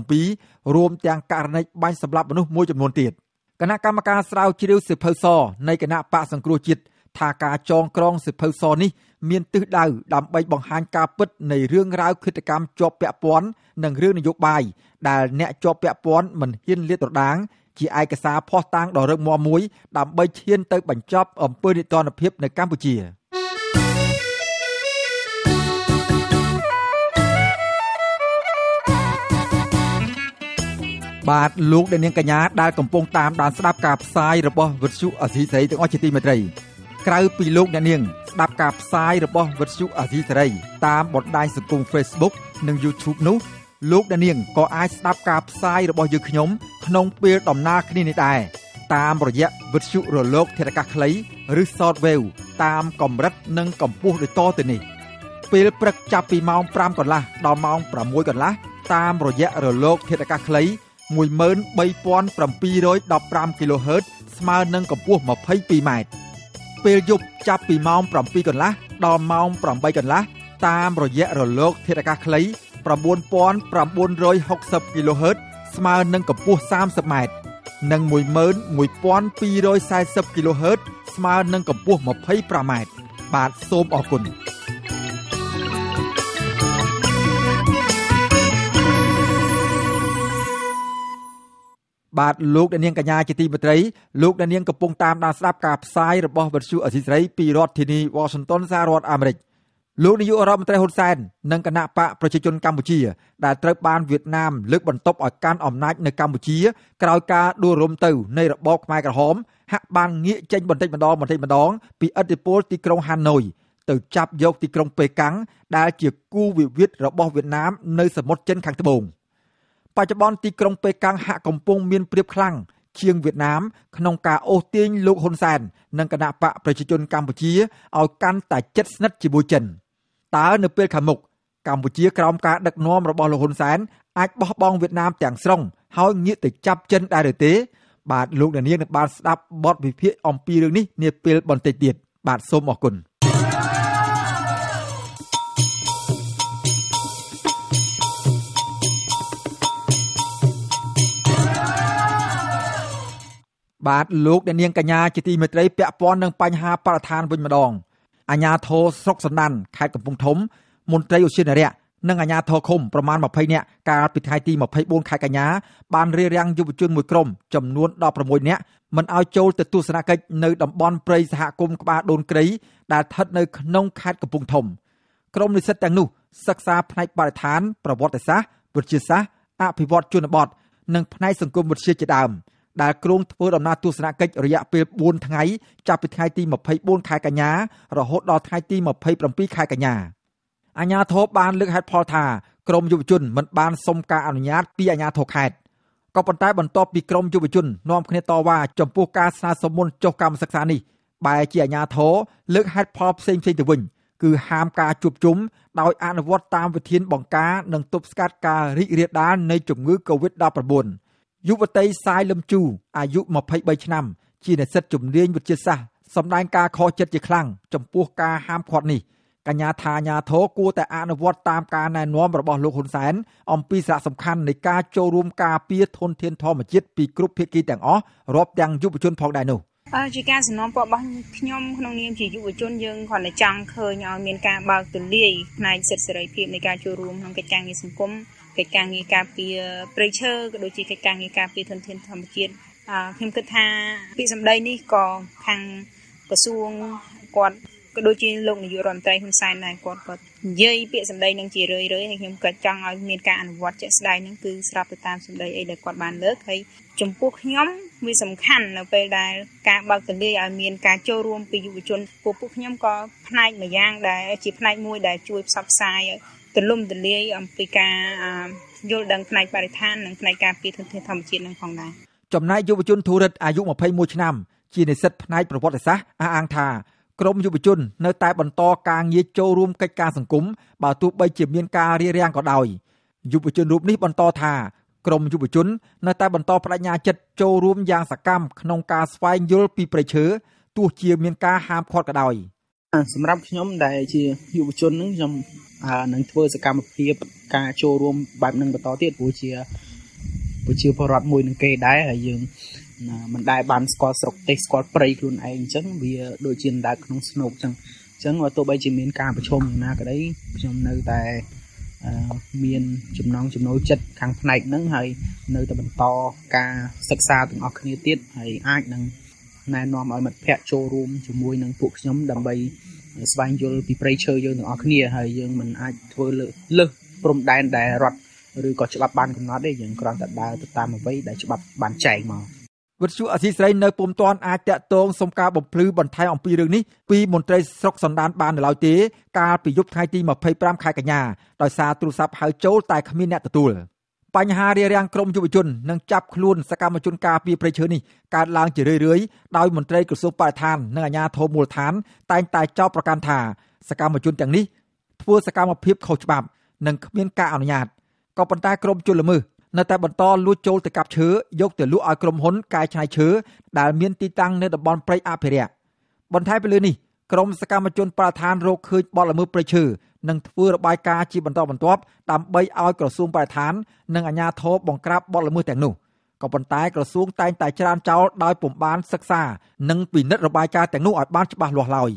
1997រួមទាំងករណីបាញ់សម្លាប់មនុស្សមួយចំនួនទៀតគណៈកម្មការស្រាវជ្រាវសិភៅសនៃគណៈបកសង្គ្រោះជាតិថាការចងក្រងសិភៅសនេះមានទិសដៅដើម្បីបង្ហាញការពិតនៃរឿងរ៉ាវឃាតកម្មជាប់ពាក់ព័ន្ធនិងរឿងនយោបាយដែល អ្នកជាប់ពាក់ព័ន្ធមិនហ៊ានលាតត្រដាង ជាឯកសារផុសតាងដ៏រឹងមាំមួយដើម្បីឈាន ទៅបញ្ចប់អំពើនីតិរដ្ឋភាពនៅកម្ពុជា។បាទលោកអ្នកនាងកញ្ញាដែលកំពុងតាមដានស្ដាប់ការផ្សាយរបស់វិទ្យុអសីសេរីទាំងអស់ជាទីមេត្រីក្រៅពីលោកអ្នកនាងស្ដាប់ការផ្សាយរបស់វិទ្យុអសីសេរីតាមបណ្ដាញសង្គម Facebook និង YouTube នោះលោកអ្នកនាងក៏អាចស្ដាប់ការផ្សាយរបស់យើងខ្ញុំក្នុងពេលដំណើរគ្នានេះដែរតាមរយៈវិទ្យុរលកធារកាសខ្លីឬ Shortwave តាមកម្រិតនិងកម្ពស់ដូចតទៅនេះ ពេលព្រឹកចាប់ពីម៉ោង5កន្លះដល់ម៉ោង6កន្លះតាមរយៈរលកធារកាសខ្លី13715 kHz ស្មើនឹងកម្ពស់ 22m ពេលយប់ចាប់ពីម៉ោង7កន្លះដល់ម៉ោង8កន្លះតាមរយៈរលកធាតុអាកាសខ្លី9960 kHz ស្មើនឹងកម្ពស់ 30m និង11240 kHz ស្មើនឹងកម្ពស់ 25m បាទសូមអរគុណបាទលោកអ្នកនាងកញ្ញាជាទីមេត្រីលោកអ្នកនាងកំពុងតាមដានស្ដាប់ការផ្សាយរបស់វិទ្យុអសីស្រីពីរដ្ឋធានី Washington សហរដ្ឋអាមេរិកលោកនាយករដ្ឋមន្ត្រីហ៊ុនសែននិងគណៈបកប្រជាជនកម្ពុជាដែលត្រូវបានវៀតណាមលើកបន្ទប់ឲ្យកាន់អំណាចនៅកម្ពុជាក្រោយការដួលរំទៅនៃរបបខ្មែរក្រហមហាក់បានងាកចេញបន្តិចម្ដងបន្តិចម្ដងពីឥទ្ធិពលទីក្រុងហាណូយទៅចាប់យកទីក្រុងប៉េកាំងដែលជាគូវិវាទរបស់វៀតណាម នៅសមុទ្រចិនខាងត្បូង។បច្ចុប្បន្នទីក្រុងប៉េកាំងហាក់កំពុងមានព្រៀបខ្លាំងជាងវៀតណាមក្នុងការអូសទាញលោកហ៊ុនសែននិងគណៈបកប្រជាជនកម្ពុជាឲ្យកាន់តែជិតស្និទ្ធជាមួយចិនតើនៅពេលខាងមុខកម្ពុជាក្រោមការដឹកនាំរបស់លោកហ៊ុនសែនអាចបោះបង់វៀតណាមទាំងស្រុង ហើយងាកទៅចាប់ចិនដែរឬទេបាទលោកអ្នកនាងបានស្ដាប់បទវិភាគអំពីរឿងនេះនាពេលបន្តិចទៀតបាទសូមអរគុណបាទលោកអ្នកនាងកញ្ញាជាទីមេត្រីពាក់ព័ន្ធនឹងបញ្ហាបរិស្ថានវិញម្ដងអាញាធរស្រុកសណ្ដានខេត្តកំពង់ធំមន្ត្រីឧស្សាហនរៈនិងអាញាធរឃុំប្រមាណ20នាក់កាលពីថ្ងៃទី24ខែកញ្ញាបានរៀបរៀងយុវជនមួយក្រុមចំនួន16នាក់មិនឲ្យចូលទៅទស្សនកិច្ចនៅតំបន់ព្រៃសហគមន៍ក្បាលដូនក្រីដែលស្ថិតនៅក្នុងខេត្តកំពង់ធំក្រុមនិស្សិតទាំងនោះសិក្សាផ្នែកបរិស្ថានប្រវត្តិសាស្ត្រវិទ្យាសាស្ត្រអភិវឌ្ឍជនបទនិងផ្នែកសង្គមវិទ្យាជាដើម។ដែលគ្រោងធ្វើដំណើរទស្សនកិច្ចរយៈពេល4ថ្ងៃចាប់ពីថ្ងៃទី24ខែកញ្ញារហូតដល់ថ្ងៃទី27ខែកញ្ញាអាជ្ញាធរបាន លើកហេតុផលថាក្រមយុវជនមិនបានសុំការអនុញ្ញាតពីអាជ្ញាធរខេត្តក៏ប៉ុន្តែបន្ទាប់ពីក្រមយុវជន នាំគ្នាតវ៉ាចំពោះការស្នើសុំមុនចុះកម្មសិក្សានេះបែជាអាជ្ញាធរលើកហេតុផលផ្សេងៗទៅវិញ គឺហាមការជួបជុំដោយអនុវត្តតាមវិធាន បង្ការ និងទប់ស្កាត់ការរីករាលដាលនៃជំងឺ Covid-19 យុវតីសាយលឹមជូអាយុ23ឆ្នាំ ជានិស្សិតជំនាញវិទ្យាសាស្ត្រសម្ដែងការខកចិត្តជាខ្លាំងចំពោះការហាមឃាត់នេះកញ្ញាថាញាធរគួរតែអនុវត្តតាមការណែនាំរបស់លោកហ៊ុនសែនអំពីសារៈសំខាន់នៃការចូលរួមការពារធនធានធម្មជាតិពីគ្រប់ភាគីទាំងអស់រាប់ទាំងយុវជនផងដែរនោះអរជាការសំណពរបស់ខ្ញុំក្នុងនាមជាយុវជនយើងគ្រាន់តែចង់ឃើញឲ្យមានការបើកទូលាយផ្នែកសិទ្ធិសេរីភាពនៃការចូលរួមក្នុងកិច្ចការងារសង្គមកិច្ចការងារការពារព្រៃឈើក៏ដូចជាកិច្ចការងារការពារធនធានធម្មជាតិខ្ញុំគិតថាពាក្យសម្ដីនេះក៏ខាងក្រសួងគាត់ក៏ដូចជាលោកនាយករដ្ឋមន្ត្រីហ៊ុនសែនដែរគាត់គាត់និយាយពាក្យសម្ដីនឹងជារឿយរឿយហើយខ្ញុំក៏ចង់ឲ្យមានការអនុវត្តជាក់ស្ដែងនឹងគឺស្រាប់ទៅតាមសម្ដីអីដែលគាត់បានលើកហើយចំពោះខ្ញុំវាសំខាន់នៅពេលដែលការបើកទលាយឲ្យមានការចូលរួមពីយុវជនពួកពួកខ្ញុំក៏ផ្នែកម្យ៉ាងដែលជាផ្នែកមួយដែលជួយផ្សព្វផ្សាយទូលំទូលាយអំពីការយល់ដឹងផ្នែកបរិស្ថាននិងផ្នែកការពារធនធានធម្មជាតិនឹងផងដែរចំណែកយុវជនធូរិតអាយុ21ឆ្នាំជានិស្សិតផ្នែកប្រវត្តិសាស្ត្រអះអាងថាក្រមយុវជន នៅតែបន្តការងារចូលរួមកិច្ចការសង្គមបើទោះបីជាមានការរារាំងក៏ដោយយុវជនរូបនេះបន្តថាក្រមយុវជននៅតែបន្តបដិញ្ញាចិត្តចូលរួមយ៉ាងសកម្មក្នុងការស្វែងយល់ពីប្រឈើទោះជាមានការហាមឃាត់ក៏ដោយសម្រាប់ខ្ញុំដែល ជាយុវជននឹងខ្ញុំនឹងធ្វើសកម្មភាពការចូលរួមបែបនឹងបន្តទៀតព្រោះជាប្រជាពលរដ្ឋមួយនឹងគេដែរហើយយើងមិនដែលបានស្គាល់ស្រុកទេសស្គាល់ព្រៃខ្លួនឯងអញ្ចឹងវាដូចជាដើរក្នុងស្នូកអញ្ចឹងអញ្ចឹងបើទោះបីជាមានការប្រជុំយ៉ាងណាក្តីខ្ញុំនៅតែមានចំណងចំណូលចិត្តខាងផ្នែកហ្នឹងហើយនៅតែបន្តការសិក្សាទាំងអស់គ្នាទៀតហើយអាចនឹងណែនាំឲ្យមិត្តភ័ក្តិចូលរួមជាមួយនឹងពួកខ្ញុំដើម្បីស្វែងយល់ពីប្រៃឈើយើងទាំងអស់គ្នាហើយយើងមិនអាចធ្វើលើសព្រំដែនដែលរដ្ឋឬក៏ច្បាប់បានកំណត់ទេយើងគ្រាន់តែដើរទៅតាមអ្វីដែលច្បាប់បានចែងមកវិទ្យុអសីស្រីនៅពុំទាន់អាចតាក់ទងសុំការបំភ្លឺបន្ថែមអំពីរឿងនេះពីមន្ត្រីស្រុកសណ្ដានបាននៅឡើយទេកាលពីយប់ថ្ងៃទី25ខែកញ្ញាដោយសារទូរស័ព្ទហៅចូលតែគ្មានអ្នកទទួល។បញ្ហារារាំងក្រមយុវជននិងចាប់ខ្លួនសកម្មជន ការពារប្រៃឈើនេះកើតឡើងជារឿយៗដោយមន្ត្រីក្រសួងបរិស្ថាននិងអាជ្ញាធរមូលដ្ឋាន តែងតែចោទប្រកាន់ថាសកម្មជនទាំងនេះធ្វើសកម្មភាពខុសច្បាប់និងគ្មានការអនុញ្ញាតក៏ប៉ុន្តែក្រមជលល្មើសនៅតែបន្តលួចចូលទៅកាប់ឈើយកទៅលក់ឲ្យក្រុមហ៊ុនកែច្នៃឈើដែលមានទីតាំងនៅតំបន់ព្រៃអភិរក្សបន្ថែមពីលើនេះក្រមសកម្មជនប្រតិឋានរកឃើញបទល្មើសព្រៃឈើនឹងធ្វើរបាយការណ៍ជាបន្តបន្ទាប់ដើម្បីឲ្យក្រសួងបរិស្ថាននិងអាជ្ញាធរបង្ក្រាបបទល្មើសទាំងនោះក៏ប៉ុន្តែក្រសួងតែងតែច្រានចោលដោយពុំបានសិក្សានិងពិនិត្យរបាយការណ៍ទាំងនោះឲ្យបានច្បាស់លាស់ឡើយ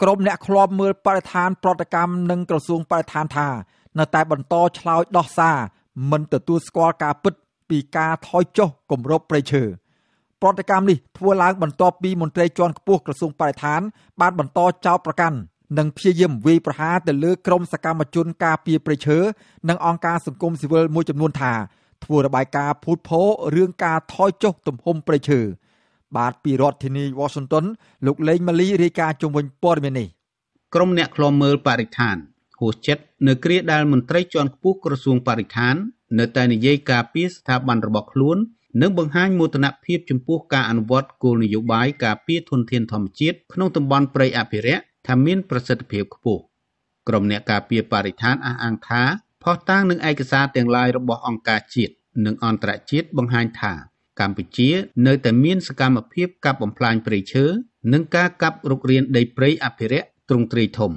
។្រុមអ្នកឃ្លាំមើលបរិស្ថានប្រតិកម្មនឹងក្រសួងបរិស្ថានថា នៅតែបន្តឆ្លោយដោះសារមិនទទួលស្គាល់ការពិតពីការថយចុះគម្របព្រៃឈើ។ប្រតិកម្មនេះធ្វើឡើងបន្ទាប់ពីមន្ត្រីជាន់ខ្ពស់ក្រសួងបរិស្ថាន បានបន្តចោទប្រកាន់និងព្យាយាមវាយប្រហារទៅលើក្រុមសកម្មជនការពារព្រៃឈើនិងអង្គការសង្គមស៊ីវិលមួយចំនួនថា ធ្វើរបាយការណ៍ភូតភររឿងការថយចុះទំហំព្រៃឈើបាទពីរដ្ឋធានី Washington លោកលេងម៉ាលីរាយការណ៍ជុំវិញព័ត៌មាននេះក្រុមអ្នកឃ្លាំមើលបរិស្ថានហួសចិត្តនៅគ្រាដែលមន្ត្រីជាន់ខ្ពស់ក្រសួងបរិស្ថាន នៅតែនិយាយការពារស្ថាប័នរបស់ខ្លួននិងបង្ហាញមោទនភាពចំពោះការអនុវត្តគោលនយោបាយការពារធនធានធម្មជាតិក្នុងតំបន់ព្រៃអភិរក្សថាមានប្រសិទ្ធភាពខ្ពស់ក្រុមអ្នកការពារបរិស្ថានអះអាងថាផុសតាងនឹងឯកសារទាំងឡាយរបស់អង្គការជាតិនិងអន្តរជាតិបង្ហាញថាកម្ពុជា នៅតែមានសកម្មភាពកាប់បំផ្លាញព្រៃឈើនិងការកាប់រុករានដីព្រៃអភិរក្សទ្រង់ទ្រាយធំ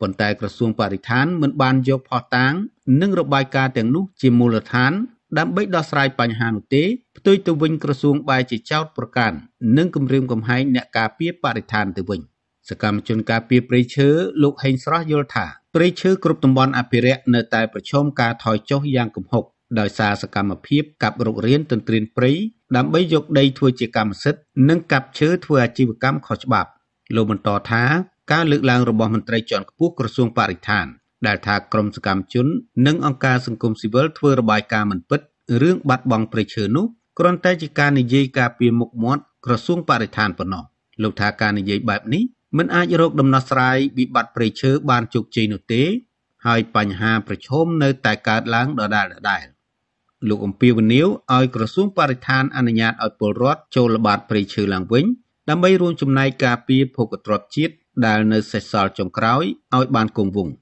ប៉ុន្តែក្រសួងបរិស្ថាន មិនបានយកផុសតាងនិងរបាយការណ៍ទាំងនោះជាមូលដ្ឋានដើម្បីដោះស្រាយបញ្ហានោះទេផ្ទុយទៅវិញក្រសួងបែរជាចោតប្រកាន់និងគម្រាមកំហែងអ្នកការពារបរិស្ថានទៅវិញសកម្មជនការពារព្រៃឈើលោកហេងស្រស់យល់ថាព្រៃឈើគ្រប់តំបន់អភិរក្សនៅតែប្រឈមការថយចុះយ៉ាងគំហុក ដោយសារសកម្មភាពកាប់រុករានទន្ទ្រានព្រៃដើម្បីយកដីធ្វើជាកម្មសិទ្ធិនិងកាប់ឈើធ្វើអាជីវកម្មខុសច្បាប់លោកបន្តថាការលើកឡើងរបស់មន្ត្រីជាន់ខ្ពស់ក្រសួងបរិស្ថានដែលថាក្រមសកម្មជន និងអង្គការសង្គមស៊ីវិលធ្វើរបាយការណ៍មិនពិតរឿងបាត់បង់ព្រៃឈើនោះគ្រាន់តែជាការនិយាយការពីមុខមាត់ក្រសួងបរិស្ថានប៉ុណ្ណោះលោកថាការនិយាយបែបនេះមិនអាចរកដំណោះស្រាយវិបត្តិព្រៃឈើបានជោគជ័យនោះទេ ហើយបញ្ហាប្រឈមនៅតែកើតឡើងដដែលដដែលលោកអំពីវនីវឲ្យក្រសួងបរិស្ថានអនុញ្ញាតឲ្យពលរដ្ឋចូលល្បាតព្រៃឈើឡើងវិញ ដើម្បីរួមចំណែកការពារភូកត្របជាតិដែលនៅសេសសល់ចុងក្រោយឲ្យបានគង់វង្ស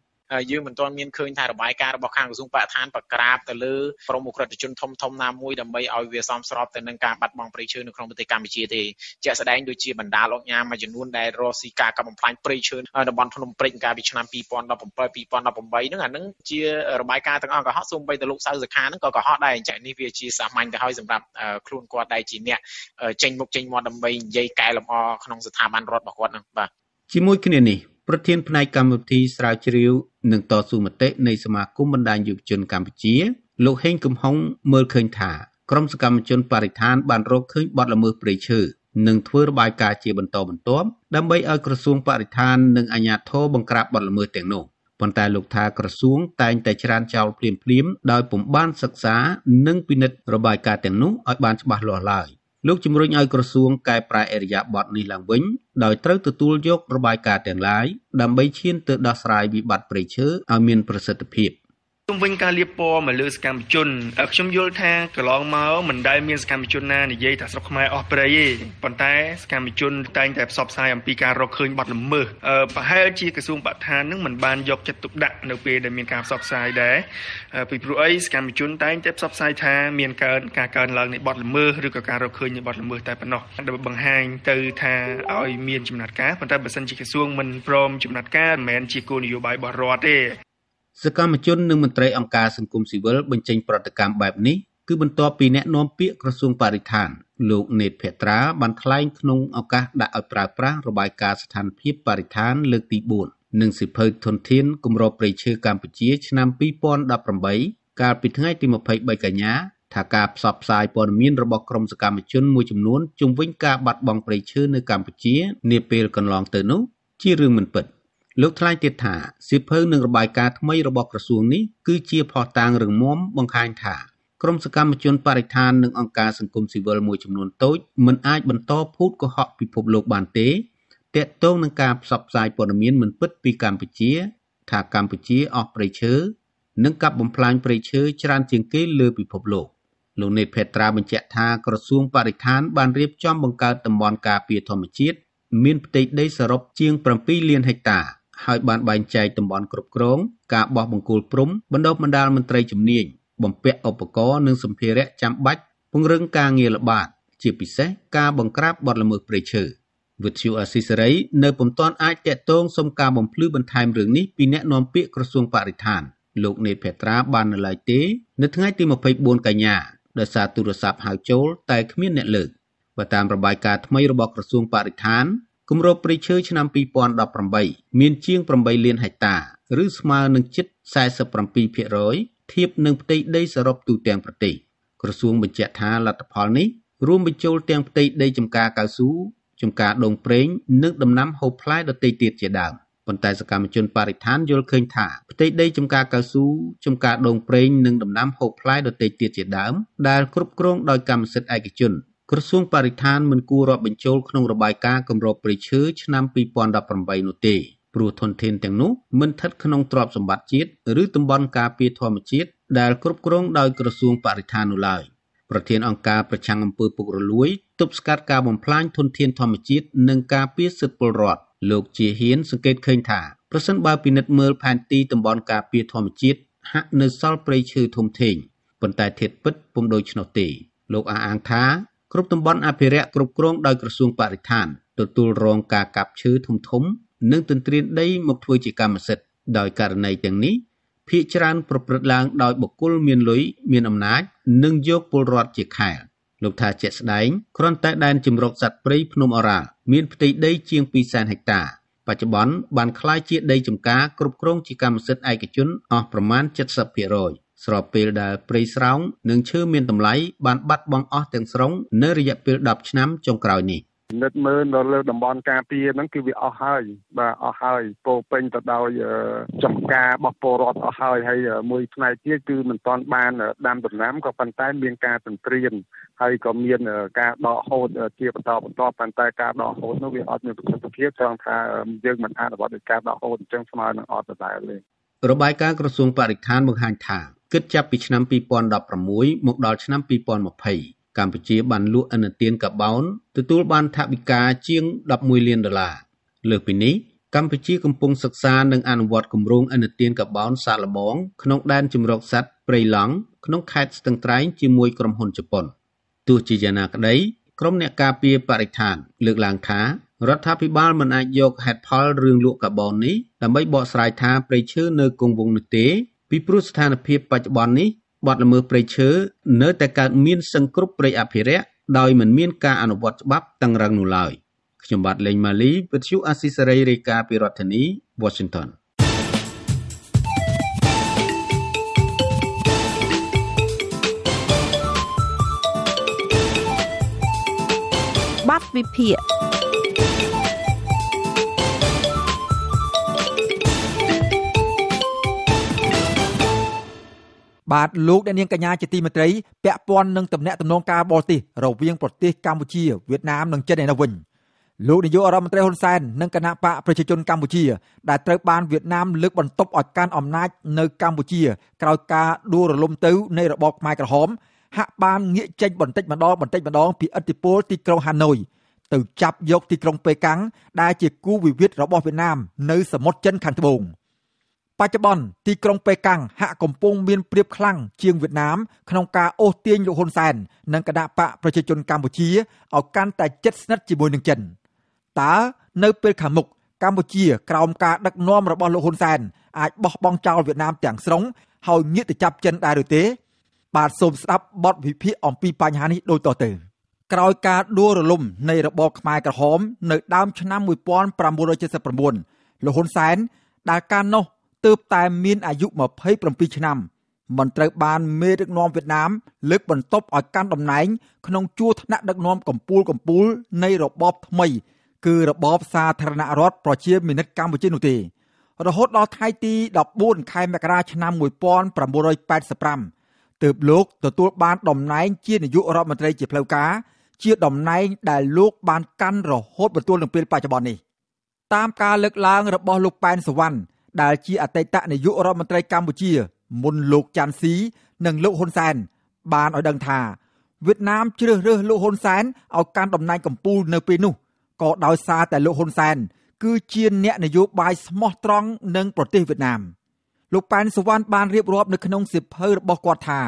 យើងមិនទាន់មានឃើញថារបាយការណ៍របស់ខាងក្រសួងបរិស្ថានប្រក្រាបទៅលើក្រុមអ ுக ្រិតជនធំធំណាមួយដើម្បីឲ្យវាសមស្របទៅនឹងការបាត់បង់ព្រៃឈើនៅក្នុងប្រទេសកម្ពុជាទេជាក់ស្ដែងដូចជាបណ្ដាលោកញ៉ាមួយចំនួនដែលរស់ស៊ីការកាប់បំផ្លាញព្រៃឈើនៅតំបន់ភ្នំពេញកាលពីឆ្នាំ2017 2018ហ្នឹងអាហ្នឹងជា របាយការណ៍ទាំងអស់កុហកសូម្បីតែលោកសៅសខាហ្នឹងក៏កុហកដែរអញ្ចឹងនេះវាជាសាមញ្ញទៅហើយសម្រាប់ខ្លួនគាត់ដែលជាអ្នកចេញមុខចេញមាត់ដើម្បីនិយាយកែលម្អក្នុងស្ថាប័នរដ្ឋរបស់គាត់ហ្នឹងបាទជាមួយគ្នានេះប្រធានផ្នែកកម្មវិធីស្រាវជ្រាវនិងតស៊ូមតិនៃសមាគមបណ្ដាញយុវជនកម្ពុជា លោកហេងកំហុង មើលឃើញថាក្រុមសកម្មជន បរិស្ថានបានរកឃើញបទល្មើសព្រៃឈើនិងធ្វើរបាយការណ៍ជាបន្តបន្ទាប់ដើម្បីឲ្យក្រសួងបរិស្ថាននិងអាជ្ញាធរបង្ក្រាបបទល្មើសទាំងនោះប៉ុន្តែលោកថាក្រសួង តែងតែច្រានចោលភ្លាមៗដោយពុំបានសិក្សានិងពិនិត្យរបាយការណ៍ទាំងនោះឲ្យបានច្បាស់លាស់ឡើយ។លោកជំរុញឲ្យក្រសួងកែប្រែអរិយាប័ត្រនេះឡើងវិញដោយត្រូវទទួលយករបាយការណ៍ទាំងឡាយដើម្បីឈានទៅដោះស្រាយវិបត្តិព្រៃឈើឲ្យមានប្រសិទ្ធភាព។ទំវិញការលៀបពណ៌មកលើសកម្មជនខ្ញុំយល់ថាកន្លងមកមិនដែលមានសកម្មជនណានិយាយថាស្រុកខ្មែរអស់ប្រៃទេប៉ុន្តែសកម្មជនតែងតែផ្សព្វផ្សាយអំពីការរកឃើញបាត់ល្មើសប្រហែលជាក្រសួងបរដ្ឋាននឹងមិនបានយកចិត្តទុកដាក់នៅពេលដែលមានការផ្សព្វផ្សាយដែរពីព្រោះអីសកម្មជនតែងតែផ្សព្វផ្សាយថាមានកើនការកើនឡើងនៃបាត់ល្មើសឬក៏ការរកឃើញនៃបាត់ល្មើសតែប៉ុណ្ណោះដើម្បីបង្ហាញទៅថាឲ្យមានចំណាត់ការប៉ុន្តែបើសិនជាក្រសួងមិនព្រមចំណាត់ការមិនមែនជាគោលនយោបាយរបស់រដ្ឋទេសកម្មជននិងមន្ត្រីអង្គការសង្គមស៊ីវិលបញ្ចេញប្រតិកម្មបែបនេះគឺបន្ទាប់ពីអ្នកនាំពាក្យក្រសួងបរិស្ថានលោកណេតភត្រាបានថ្លែងក្នុងឱកាសដាក់ឲ្យប្រើប្រាស់របាយការណ៍ស្ថានភាពបរិស្ថានលើកទី4និងសិភើធនធានគម្របព្រៃឈើកម្ពុជាឆ្នាំ2018កាលពីថ្ងៃទី23កញ្ញាថាការផ្សព្វផ្សាយព័ត៌មានរបស់ក្រុមសកម្មជនមួយចំនួនជំវិញការបាត់បង់ព្រៃឈើនៅកម្ពុជានាពេលកន្លងទៅនោះជារឿងមិនពិតលោកថ្លែងទៀតថាសិភៅនិងរបាយការណ៍ថ្មីរបស់ក្រសួងនេះគឺជាផុសតាងរឹងមាំបង្ហាញថាក្រមសកម្មជនបរិស្ថាននិងអង្គការសង្គមស៊ីវិលមួយចំនួនតូចមិនអាចបន្តភូតកុហកពិភពលោកបានទេតកតងនឹងការផ្សព្វផ្សាយព័ត៌មានមិនពិតពីកម្ពុជា ថាកម្ពុជាអស់ព្រៃឈើនិងកាប់បំផ្លាញព្រៃឈើច្រើនជាងគេលើពិភពលោកលោកនេតភេត្រាបញ្ជាក់ថាក្រសួងបរិស្ថានបានរៀបចំបង្កើតតំបន់ការពារធម្មជាតិមានផ្ទៃដីសរុបជាង7លានហិកតាហើយបានបែងចែកតំបន់គ្រប់គ្រងការបោះបង្គោលព្រំបណ្ដប់បណ្ដាលមន្ត្រីជំនាញបំពាក់ឧបករណ៍និងសម្ភារៈចាំបាច់ពង្រឹងការងារល្បាតជាពិសេសការបង្ក្រាបបទល្មើសព្រៃឈើវិទ្យុអស៊ីសេរីនៅពុំទាន់អាចតាក់ទងសុំការបំភ្លឺបន្ថែមរឿងនេះពីអ្នកនាំពាក្យក្រសួងបរិស្ថានលោកនេតភេត្រាបាននៅឡើយទេនៅថ្ងៃទី24កញ្ញាដោយសារទូរស័ព្ទហៅចូល តែគ្មានអ្នកលើកបើតាមរបាយការណ៍ថ្មីរបស់ក្រសួងបរិស្ថានគម្របព្រៃឈើឆ្នាំ2018មានជាង8លានហិកតាឬស្មើនឹងជិត47%ធៀបនឹងផ្ទៃដីសរុបទូទាំងប្រទេសក្រសួងបញ្ជាក់ថាលទ្ធផលនេះរួមបញ្ចូលទាំងផ្ទៃដីចម្ការកៅស៊ូចម្ការដូងប្រេងនិងដំណាំហូបផ្លែដទៃទៀតជាដើមប៉ុន្តែសកម្មជនបរិស្ថានយល់ឃើញថាផ្ទៃដីចម្ការកៅស៊ូចម្ការដូងប្រេងនិងដំណាំហូបផ្លែដទៃទៀតជាដើមដែលគ្រប់គ្រងដោយកម្មសិទ្ធិឯកជនក្រសួងបរិស្ថានមិនគួររាប់បញ្ចូលក្នុងរបាយការណ៍គម្របព្រៃឈើឆ្នាំ2018នោះទេព្រោះធនធានទាំងនោះ មិនស្ថិតក្នុងទ្រព្យសម្បត្តិជាតិឬតំបន់ការពារធម្មជាតិដែលគ្រប់គ្រងដោយក្រសួងបរិស្ថាននោះឡើយប្រធានអង្គការប្រឆាំងអំពើពុករលួយ ទប់ស្កាត់ការបំផ្លាញធនធានធម្មជាតិនិងការពារសិទ្ធិពលរដ្ឋលោកជាហ៊ានសង្កេតឃើញថាប្រសិនបើពិនិត្យមើលផែនទីតំបន់ការពារធម្មជាតិហាក់នៅសល់ព្រៃឈើធំធេងប៉ុន្តែធាតុពិតពុំដូច្នោះទេលោកអះអាងថាគ្រប់តំបន់អភិរក្សគ្រប់គ្រងដោយក្រសួងបរិស្ថានទទួលរងការកាប់ឈើធំធំនិងទន្ទ្រានដីមកធ្វើជាកម្មសិទ្ធិដោយករណីទាំងនេះភាគច្រើន ប្រព្រឹត្តឡើងដោយបុគ្គលមានលុយមានអំណាចនិងយកពលរដ្ឋជាខែលលោកថាជាក់ស្ដែងគ្រាន់តែដែនជំរកសត្វព្រៃភ្នំអរ៉ាល់មានផ្ទៃដីជាង200,000ហិកតា បច្ចុប្បន្នបានក្លាយជាដីចម្ការគ្រប់គ្រងជាកម្មសិទ្ធិឯកជន អស់ប្រមាណ70%។ស្របពេលដែលព្រៃស្រោងនិងឈើមានតម្លៃបានបាត់បង់អស់ទាំងស្រុងនៅរយៈពេល10ឆ្នាំចុងក្រោយនេះនិតមើលនៅលើតំបន់ការពារហ្នឹងគឺវាអស់ហើយបាទអស់ហើយពោពេញទៅដោយចំការរបស់ពលរដ្ឋអស់ហើយហើយមួយផ្នែកទៀតគឺមិនទាន់បានដាំដំណាំក៏ប៉ុន្តែមានការទន្ទ្រានហើយក៏មានការដកហូតជាបន្តបន្ទាប់ប៉ុន្តែការដកហូតនោះវាអត់មានប្រសិទ្ធភាពត្រង់ថាយើងមិនអនុវត្តដោយការដកហូតអញ្ចឹងស្មើនឹងអត់ដដែលទេរបាយការណ៍ក្រសួងបរិស្ថានបង្ហាញថាគិតចាប់ពីឆ្នាំ2016មកដល់ឆ្នាំ2020កម្ពុជាបានលក់ឥណទានកាបោនទទួលបានថវិកាជាង11លានដុល្លារលើសពីនេះកម្ពុជាកំពុងសិក្សានិងអនុវត្តគម្រោងឥណទានកាបោនសាឡបងក្នុងដែនជម្រកសត្វព្រៃឡង់ក្នុងខេត្តស្ទឹងត្រែងជាមួយក្រុមហ៊ុនជប៉ុនទោះជាយ៉ាងណាក្តីក្រុមអ្នកការពារបរិស្ថានលើកឡើងថារដ្ឋាភិបាលមិនអាចយកហេតុផលរឿងលក់កាបូននេះដើម្បីបកស្រាយថាព្រៃឈើនៅគង់វង្សនោះទេពីព្រោះស្ថានភាពបច្ចុប្បន្ននេះបទល្មើសព្រៃឈើនៅតែកើតមានសឹងគ្រប់ព្រៃអភិរក្សដោយមិនមានការអនុវត្តច្បាប់តឹងរ៉ឹងនោះឡើយខ្ញុំបាទលេងម៉ាលីវិទ្យុអាស៊ីសេរីរាយការណ៍ពីរដ្ឋធានី Washington បាទវិភាគបាទលោកអ្នកនាងកញ្ញាជាទីមេត្រីពាក់ព័ន្ធនឹងដំណាក់ដំណងការបរទេសរវាងប្រទេសកម្ពុជាវៀតណាមនិងចិនឯនោះវិញលោកនាយករដ្ឋមន្ត្រីហ៊ុនសែននិងគណៈបកប្រជាជនកម្ពុជា ដែលត្រូវបានវៀតណាមលើកបន្ទប់ឲ្យកាន់អំណាចនៅកម្ពុជាក្រោយការដួលរលំទៅនៃរបបខ្មែរក្រហមហាក់បានងាកចេញបន្តិចម្ដងបន្តិចម្ដងពីឥទ្ធិពលទីក្រុងហាណូយទៅចាប់យក ទីក្រុងប៉េកាំងដែលជាគូវិវាទរបស់វៀតណាមនៅសមុទ្រចិនខាងត្បូង។បច្ចុប្បន្នទីក្រុងប៉េកាំងហាក់កំពុងមានព្រៀបខ្លាំងជាងវៀតណាមក្នុងការអូសទាញលោកហ៊ុនសែននិងគណៈបកប្រជាជនកម្ពុជាឲ្យកាន់តែជិតស្និទ្ធជាមួយនឹងចិនតើនៅពេលខាងមុខកម្ពុជា ក្រោមការដឹកនាំរបស់លោកហ៊ុនសែន អាចបោះបង់ចោលវៀតណាម ទាំងស្រុងហើយងាកទៅចាប់ចិនដែរឬទេបាទសូមស្ដាប់បទវិភាគអំពីបញ្ហានេះដូចតទៅក្រោយការដួលរលំនៃរបបខ្មែរក្រហមនៅដើមឆ្នាំ1979លោកហ៊ុនសែនដែលកាលនោះទើបតែមានអាយុ27ឆ្នាំមិនត្រូវបានមេដឹកនាំវៀតណាមលើកបន្ទប់ឲ្យកាន់តំណែង ក្នុងជួរថ្នាក់ដឹកនាំកម្ពុជាកម្ពុជានៃរបបថ្មីគឺរបបសាធារណរដ្ឋប្រជាមានិតកម្ពុជានោះទេ រហូតដល់ថ្ងៃទី14ខែមករាឆ្នាំ1985ទើបលោកទទួលបានតំណែងជានាយករដ្ឋមន្ត្រីជាផ្លូវការជាតំណែងដែលលោកបានកាន់រហូតមកទល់នឹងពេលបច្ចុប្បន្ននេះតាមការលើកឡើងរបស់លោកប៉ែនសវណ្ណដែលជាអតីតនាយករដ្ឋមន្ត្រីកម្ពុជា មុនលោកចាន់ស៊ីនិងលោកហ៊ុនសែនបានឲ្យដឹងថាវៀតណាមជ្រើសរើសលោកហ៊ុនសែនឲ្យកាន់តំណែងកម្ពុជានៅពេលនោះក៏ដោយសារតែលោកហ៊ុនសែនគឺជាអ្នកនយោបាយស្មោះត្រង់នឹងប្រទេសវៀតណាមលោកប៉ែនសុវណ្ណបានរៀបរាប់នៅក្នុងសៀវភៅរបស់គាត់ថា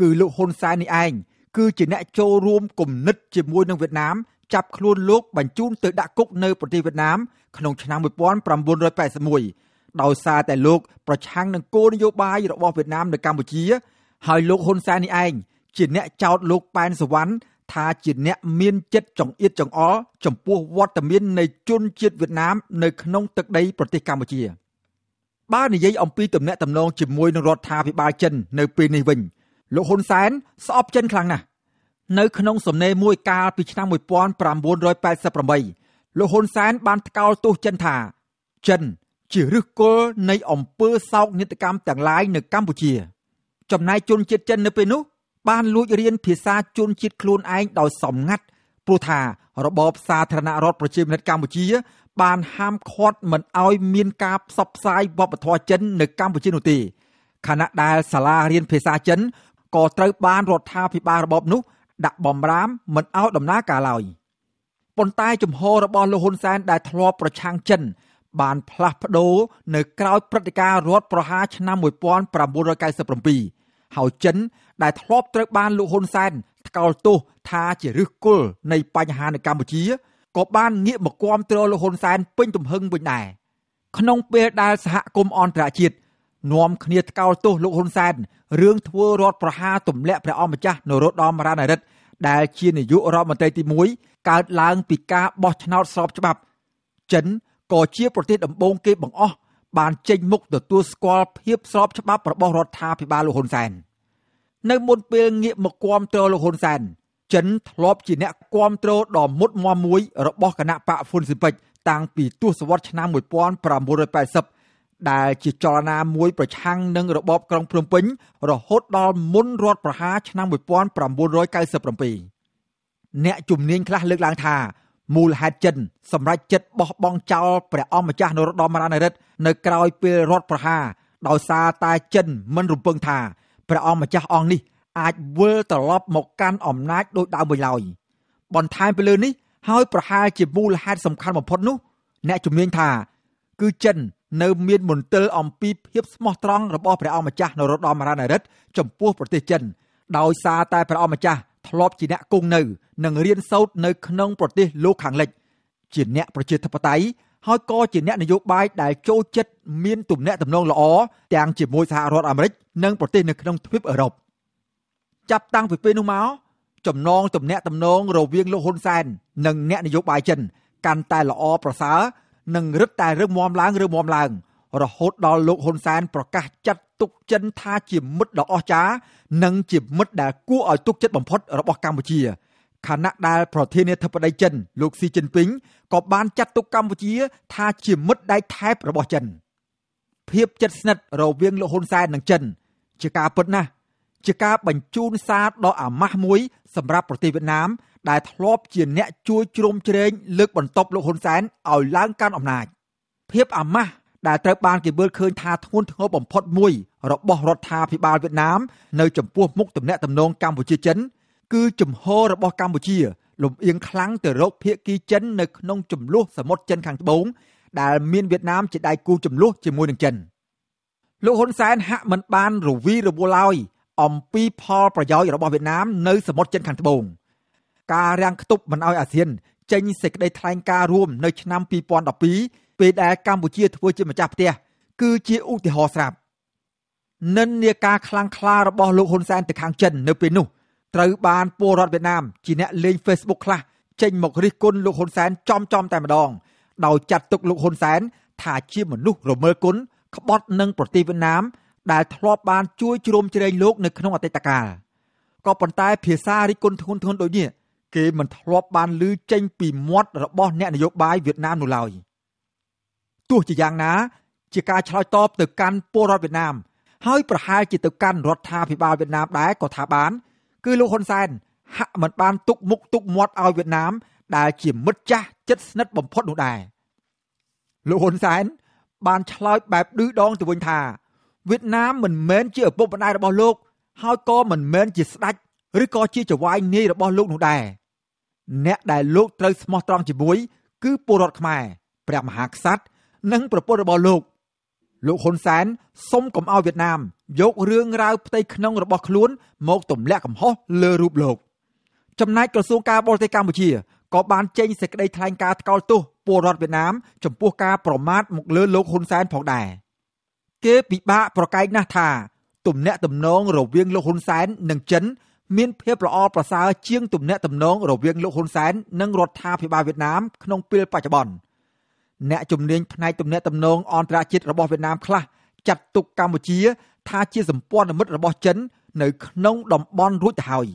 គឺលោកហ៊ុនសែននេះឯងគឺជាអ្នកចូលរួមគំនិតជាមួយនឹងវៀតណាមចាប់ខ្លួនលោកបញ្ជូនទៅដាក់គុកនៅប្រទេសវៀតណាម ក្នុងឆ្នាំ1981ដោយសារតែលោកប្រឆាំងនឹងគោលនយោបាយរបស់វៀតណាមនៅកម្ពុជាហើយលោកហ៊ុនសែននេះឯងជាអ្នកចោទលោកប៉ែនសវណ្ណថាជាអ្នកមានចិត្តចង្អៀតចង្អល់ចំពោះវត្តមាននៃជនជាតិវៀតណាមនៅក្នុងទឹកដីប្រទេសកម្ពុជាបើនិយាយអំពីទំនាក់ទំនងជាមួយនឹងរដ្ឋាភិបាលចិននៅពេលនេះវិញលោកហ៊ុនសែនស្អប់ចិនខ្លាំងណាស់នៅក្នុងសំណេរមួយកាលពីឆ្នាំ1988លោកហ៊ុនសែន បានថ្កោលទោសចិនថាចិនជាឫសគល់នៃអំពើសោកនាដកម្មទាំងឡាយនៅកម្ពុជាចំណែកជនជាតិចិននៅពេលនោះបានលួចរៀនភាសាជនជាតិខ្លួនឯងដោយសម្ងាត់ព្រោះថារបបសាធារណរដ្ឋប្រជាមានិតកម្ពុជា បានហាមឃាត់មិនឲ្យមានការផ្សព្វផ្សាយវប្បធម៌ចិននៅកម្ពុជានោះទេខណៈដែលសាលារៀនភាសាចិនក៏ត្រូវបានរដ្ឋាភិបាលរបបនោះដាក់បំរាមមិនឲ្យដំណើរការឡើយប៉ុន្តែជំហររបស់លោកហ៊ុនសែនដែលធ្លាប់ប្រឆាំងចិនបានផ្លាស់ប្ដូរនៅក្រោយព្រឹត្តិការណ៍រដ្ឋប្រហារឆ្នាំ1997ហើយចិន ដែលធ្លាប់ត្រូវបាន លោកហ៊ុនសែនថ្កោលទោសថាជាឫសគល់នៃបញ្ហានៅកម្ពុជាក៏បានងាកមកគាំទ្រលោកហ៊ុនសែន ពេញទំហឹងវិញដែរក្នុងពេលដែលសហគមន៍អន្តរជាតិនាំគ្នាថ្កោលទោសលោកហ៊ុនសែនរឿងធ្វើរដ្ឋប្រហារទម្លាក់ព្រះអង្គម្ចាស់នរោត្តមរណរដ្ឋដែលជានាយករដ្ឋមន្ត្រីទី1កើតឡើង ពីការបោះឆ្នោតស្របច្បាប់ចិនក៏ជាប្រទេសដំបូងគេបង្អស់បានចេញមុខទទួលស្គាល់ភាពស្របច្បាប់របស់រដ្ឋាភិបាលលោកហ៊ុនសែននៅមុនពេលងាកមកគាំទ្រលោកហ៊ុនសែនចិនធ្លាប់ជាអ្នកគាំទ្រដ៏មុតមាំមួយរបស់គណៈបកហ្វុនស៊ីពេចតាំងពីទសវត្សរ៍ឆ្នាំ1980ដែលជាចលនាមួយប្រឆាំងនឹងរបបក្រុងភ្នំពេញ រហូតដល់មុនរដ្ឋប្រហារឆ្នាំ1997អ្នកជំនាញខ្លះលើកឡើងថាមូលហេតុចិន សម្រាប់ចិត្តបោះបង់ចោលព្រះអង្គម្ចាស់នរោត្តមរណរដ្ឋនៅក្រោយពេលរដ្ឋប្រហារដោយសារតែចិនមិនរំពឹងថាព្រះអង្គម្ចាស់អង្គនេះ អាចវិលត្រឡប់មកកាន់អំណាចដោយដើមវិញឡើយបន្ថែមពីលើនេះហើយប្រហែលជាមូលហេតុសំខាន់បំផុតនោះអ្នកជំនាញថា គឺចិន នៅមានមន្ទិលអំពី ភាពស្មោះត្រង់របស់ព្រះអង្គម្ចាស់នរោត្តមរណរដ្ឋចំពោះប្រទេសចិនដោយសារតែព្រះអង្គម្ចាស់ធ្លាប់ជាអ្នកគង់នៅនិងរៀនសូត្រនៅក្នុងប្រទេសលោកខាងលិច ជាអ្នកប្រជាធិបតេយ្យហើយក៏ជាអ្នកនយោបាយដែលចូលចិត្តមានទំនាក់ទំនងល្អទាំងជាមួយសហរដ្ឋអាមេរិកនិងប្រទេសនៅក្នុងទ្វីបអឺរ៉ុបចាប់តាំងពីពេលនោះមកចំណងទំនាក់ទំនងរវាងលោកហ៊ុនសែននិងអ្នកនយោបាយចិនកាន់តែល្អប្រសើរនិងរឹតតែរឹងមាំឡើងរឹងមាំឡើងរហូតដល់លោកហ៊ុនសែនប្រកាសចាត់ទុកចិនថាជាមិត្តដ៏អស្ចារ្យនិងជាមិត្តដែលគួរឲ្យទុកចិត្តបំផុតរបស់កម្ពុជាខណៈដែលប្រធានាធិបតីចិន លោកស៊ីជីនពីងក៏បានចាត់ទុកកម្ពុជា ថា ជាមិត្តដៃថែបរបស់ចិនភាពជិតស្និទ្ធរវាងលោកហ៊ុនសែននិងចិន ជាការពិតណាស់ជាការបញ្ជូនសារដ៏អាម៉ាស់មួយសម្រាប់ប្រទេសវៀតណាម ដែលធ្លាប់ជា អ្នកជួយជ្រោមជ្រែងលើកបន្ទប់លោកហ៊ុនសែនឲ្យឡើងកាន់អំណាចភាពអាម៉ាស់ដែលត្រូវបានគេមើលឃើញថាធ្ងន់ធ្ងរបំផុតមួយ របស់រដ្ឋាភិបាលវៀតណាមនៅចំពោះមុខទំនាក់ទំនងកម្ពុជាចិនគឺជំហររបស់កម្ពុជា លំអៀងខ្លាំងទៅរកភៀកគីចិននៅក្នុងចំនួនសមុទ្រចិនខាងត្បូង ដែល មានវៀតណាមជាដៃគូចំនួនជាមួយនឹងចិនលោកហ៊ុនសែនហាក់មិនបាន រវីរវល់ឡើយអំពីផលប្រយោជន៍របស់វៀតណាមនៅសមុទ្រចិនខាងត្បូងការរាំងខ្ទប់មិនឲ្យអាស៊ានចេញសេចក្តីថ្លែងការណ៍រួមនៅឆ្នាំ2012ពេលដែលកម្ពុជាធ្វើ ជាម្ចាស់ផ្ទះគឺជាឧទាហរណ៍ស្រាប់និន្នាការខ្លាំងក្លារបស់លោកហ៊ុនសែនទៅខាងចិន នៅពេលនោះត្រូវបានពលរដ្ឋវៀតណាមជាអ្នកលេង Facebook ខ្លះចេញ មករិះគន់លោកហ៊ុនសែនចំចំតែម្ដង ដោយចាត់ទុកលោកហ៊ុនសែនថាជាមនុស្សរមើលគុណក្បត់នឹងប្រទេសវៀតណាម ដែលធ្លាប់បាន ជួយជ្រោមជ្រែងលោក នៅក្នុងអតីតកាលក៏ប៉ុន្តែ ភាសារិះគន់ធ្ងន់ធ្ងរដូចនេះគេមិនធ្លាប់បានឮចេញ ពីមាត់របស់អ្នក នយោបាយវៀតណាមនោះឡើយ។ទោះជាយ៉ាងណា ជាការឆ្លើយតបទៅកាន់ពលរដ្ឋវៀតណាម ហើយប្រហែលជាទៅកាន់រដ្ឋាភិបាលវៀតណាមដែរក៏ថាបានគឺលោកហ៊ុនសែនហាក់មិនបានទុកមុខទុកមាត់ឲ្យវៀតណាម ដែលជាមិត្តចាស់ជិតស្និទ្ធបំផុតនោះដែរលោកហ៊ុនសែនបានឆ្លើយបែបឌឺដងទៅវិញថាវៀតណាមមិនមែនជាឪពុកម្ដាយរបស់លោក ហើយក៏មិនមែនជាស្ដេចឬក៏ជាចៅហ្វាយនាយរបស់ លោកនោះដែរអ្នកដែលលោកត្រូវស្មោះត្រង់ជាមួយគឺពលរដ្ឋខ្មែរព្រះមហាក្សត្រនិងប្រពន្ធរបស់លោកលោកហ៊ុនសែនសុំកុំឲ្យវៀតណាមយករឿងរ៉ាវផ្ទៃក្នុងរបស់ខ្លួនមកទម្លាក់កំហុសលើរូបលោក ចំណែកក្រសួងការបរទេសកម្ពុជាក៏បានចេញសេចក្តីថ្លែងការណ៍ថ្កោលទោសពលរដ្ឋវៀតណាមចំពោះការប្រមាថមកលើលោកហ៊ុនសែនផងដែរគេពិបាកប្រកែកណាស់ថាទំនាក់ទំនងរវាងលោកហ៊ុនសែននិងចិន មានភាពល្អប្រសើរជាងទំនាក់ទំនងរវាងលោកហ៊ុនសែននិងរដ្ឋាភិបាលវៀតណាមក្នុងពេលបច្ចុប្បន្នអ្នកជំនាញផ្នែកទំនាក់ទំនងអន្តរជាតិរបស់វៀតណាមខ្លះចាត់ទុកកម្ពុជាថាជាសម្ព័ន្ធមិត្តរបស់ចិននៅក្នុងតំបន់រួចទៅហើយ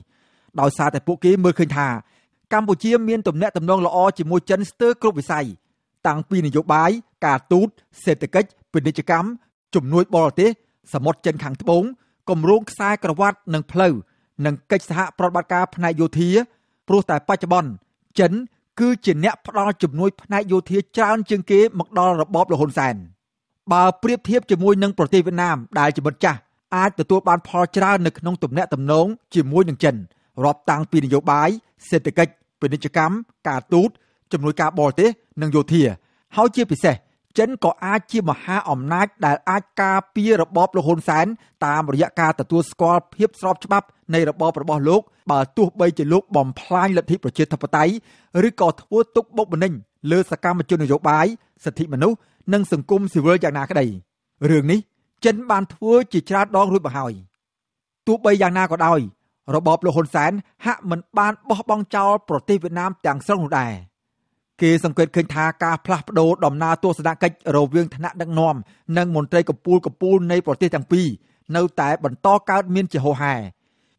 ដោយសារតែពួកគេមើលឃើញថាកម្ពុជាមានទំនាក់ទំនងល្អជាមួយចិនស្ទើរគ្រប់វិស័យតាំងពីនយោបាយការទូត សេដ្ឋកិច្ចពាណិជ្ជកម្មជំនួយបរទេសសមុទ្រចិនខាងត្បូងគម្រោងខ្សែក្រវ៉ាត់ និងផ្លូវនិងកិច្ចសហប្រតិបត្តិការផ្នែកយោធាព្រោះតែបច្ចុប្បន្នចិនគឺជាអ្នកផ្ដល់ជំនួយផ្នែកយោធាច្រើនជាងគេមកដល់របបលហ៊ុនសែនបើប្រៀបធៀបជាមួយនឹងប្រទេសវៀតណាមដែលជាមិត្តចាស់អាចទទួលបាន ផលច្រើននៅក្នុងទំនាក់ទំនងជាមួយនឹងចិនរាប់តាំងពីនយោបាយសេដ្ឋកិច្ចពាណិជ្ជកម្មការទូតជំនួយការបរទេសនិងយោធាហើយជាពិសេសចិនក៏អាចជាមហាអំណាចដែលអាចការពាររបបលហ៊ុនសែនតាមរយៈការទទួលស្គាល់ភាពស្របច្បាប់នៃរបបរបស់លោកបើទោះបីជាលោកបំផ្លាញលទ្ធិប្រជាធិបតេយ្យឬក៏ធ្វើទុកបុកម្នេញលើសកម្មជននយោបាយសិទ្ធិមនុស្សនិងសង្គមស៊ីវិលយ៉ាងណាក្តីរឿងនេះចិនបានធ្វើជាច្រើនដងរួចមកហើយទោះបីយ៉ាងណាក៏ដោយរបបលហ៊ុនសែនហាក់មិនបានបោះបង់ចោលប្រទេសវៀតណាមទាំងស្រុងនោះដែរគេសង្កេតឃើញថាការផ្លាស់ប្តូរដំណើរទស្សនកិច្ចរវាងថ្នាក់ដឹកនាំ និងមន្ត្រីកម្ពូលកម្ពូលនៃប្រទេសទាំងពីរនៅតែបន្តកើត មានជាហូរហែ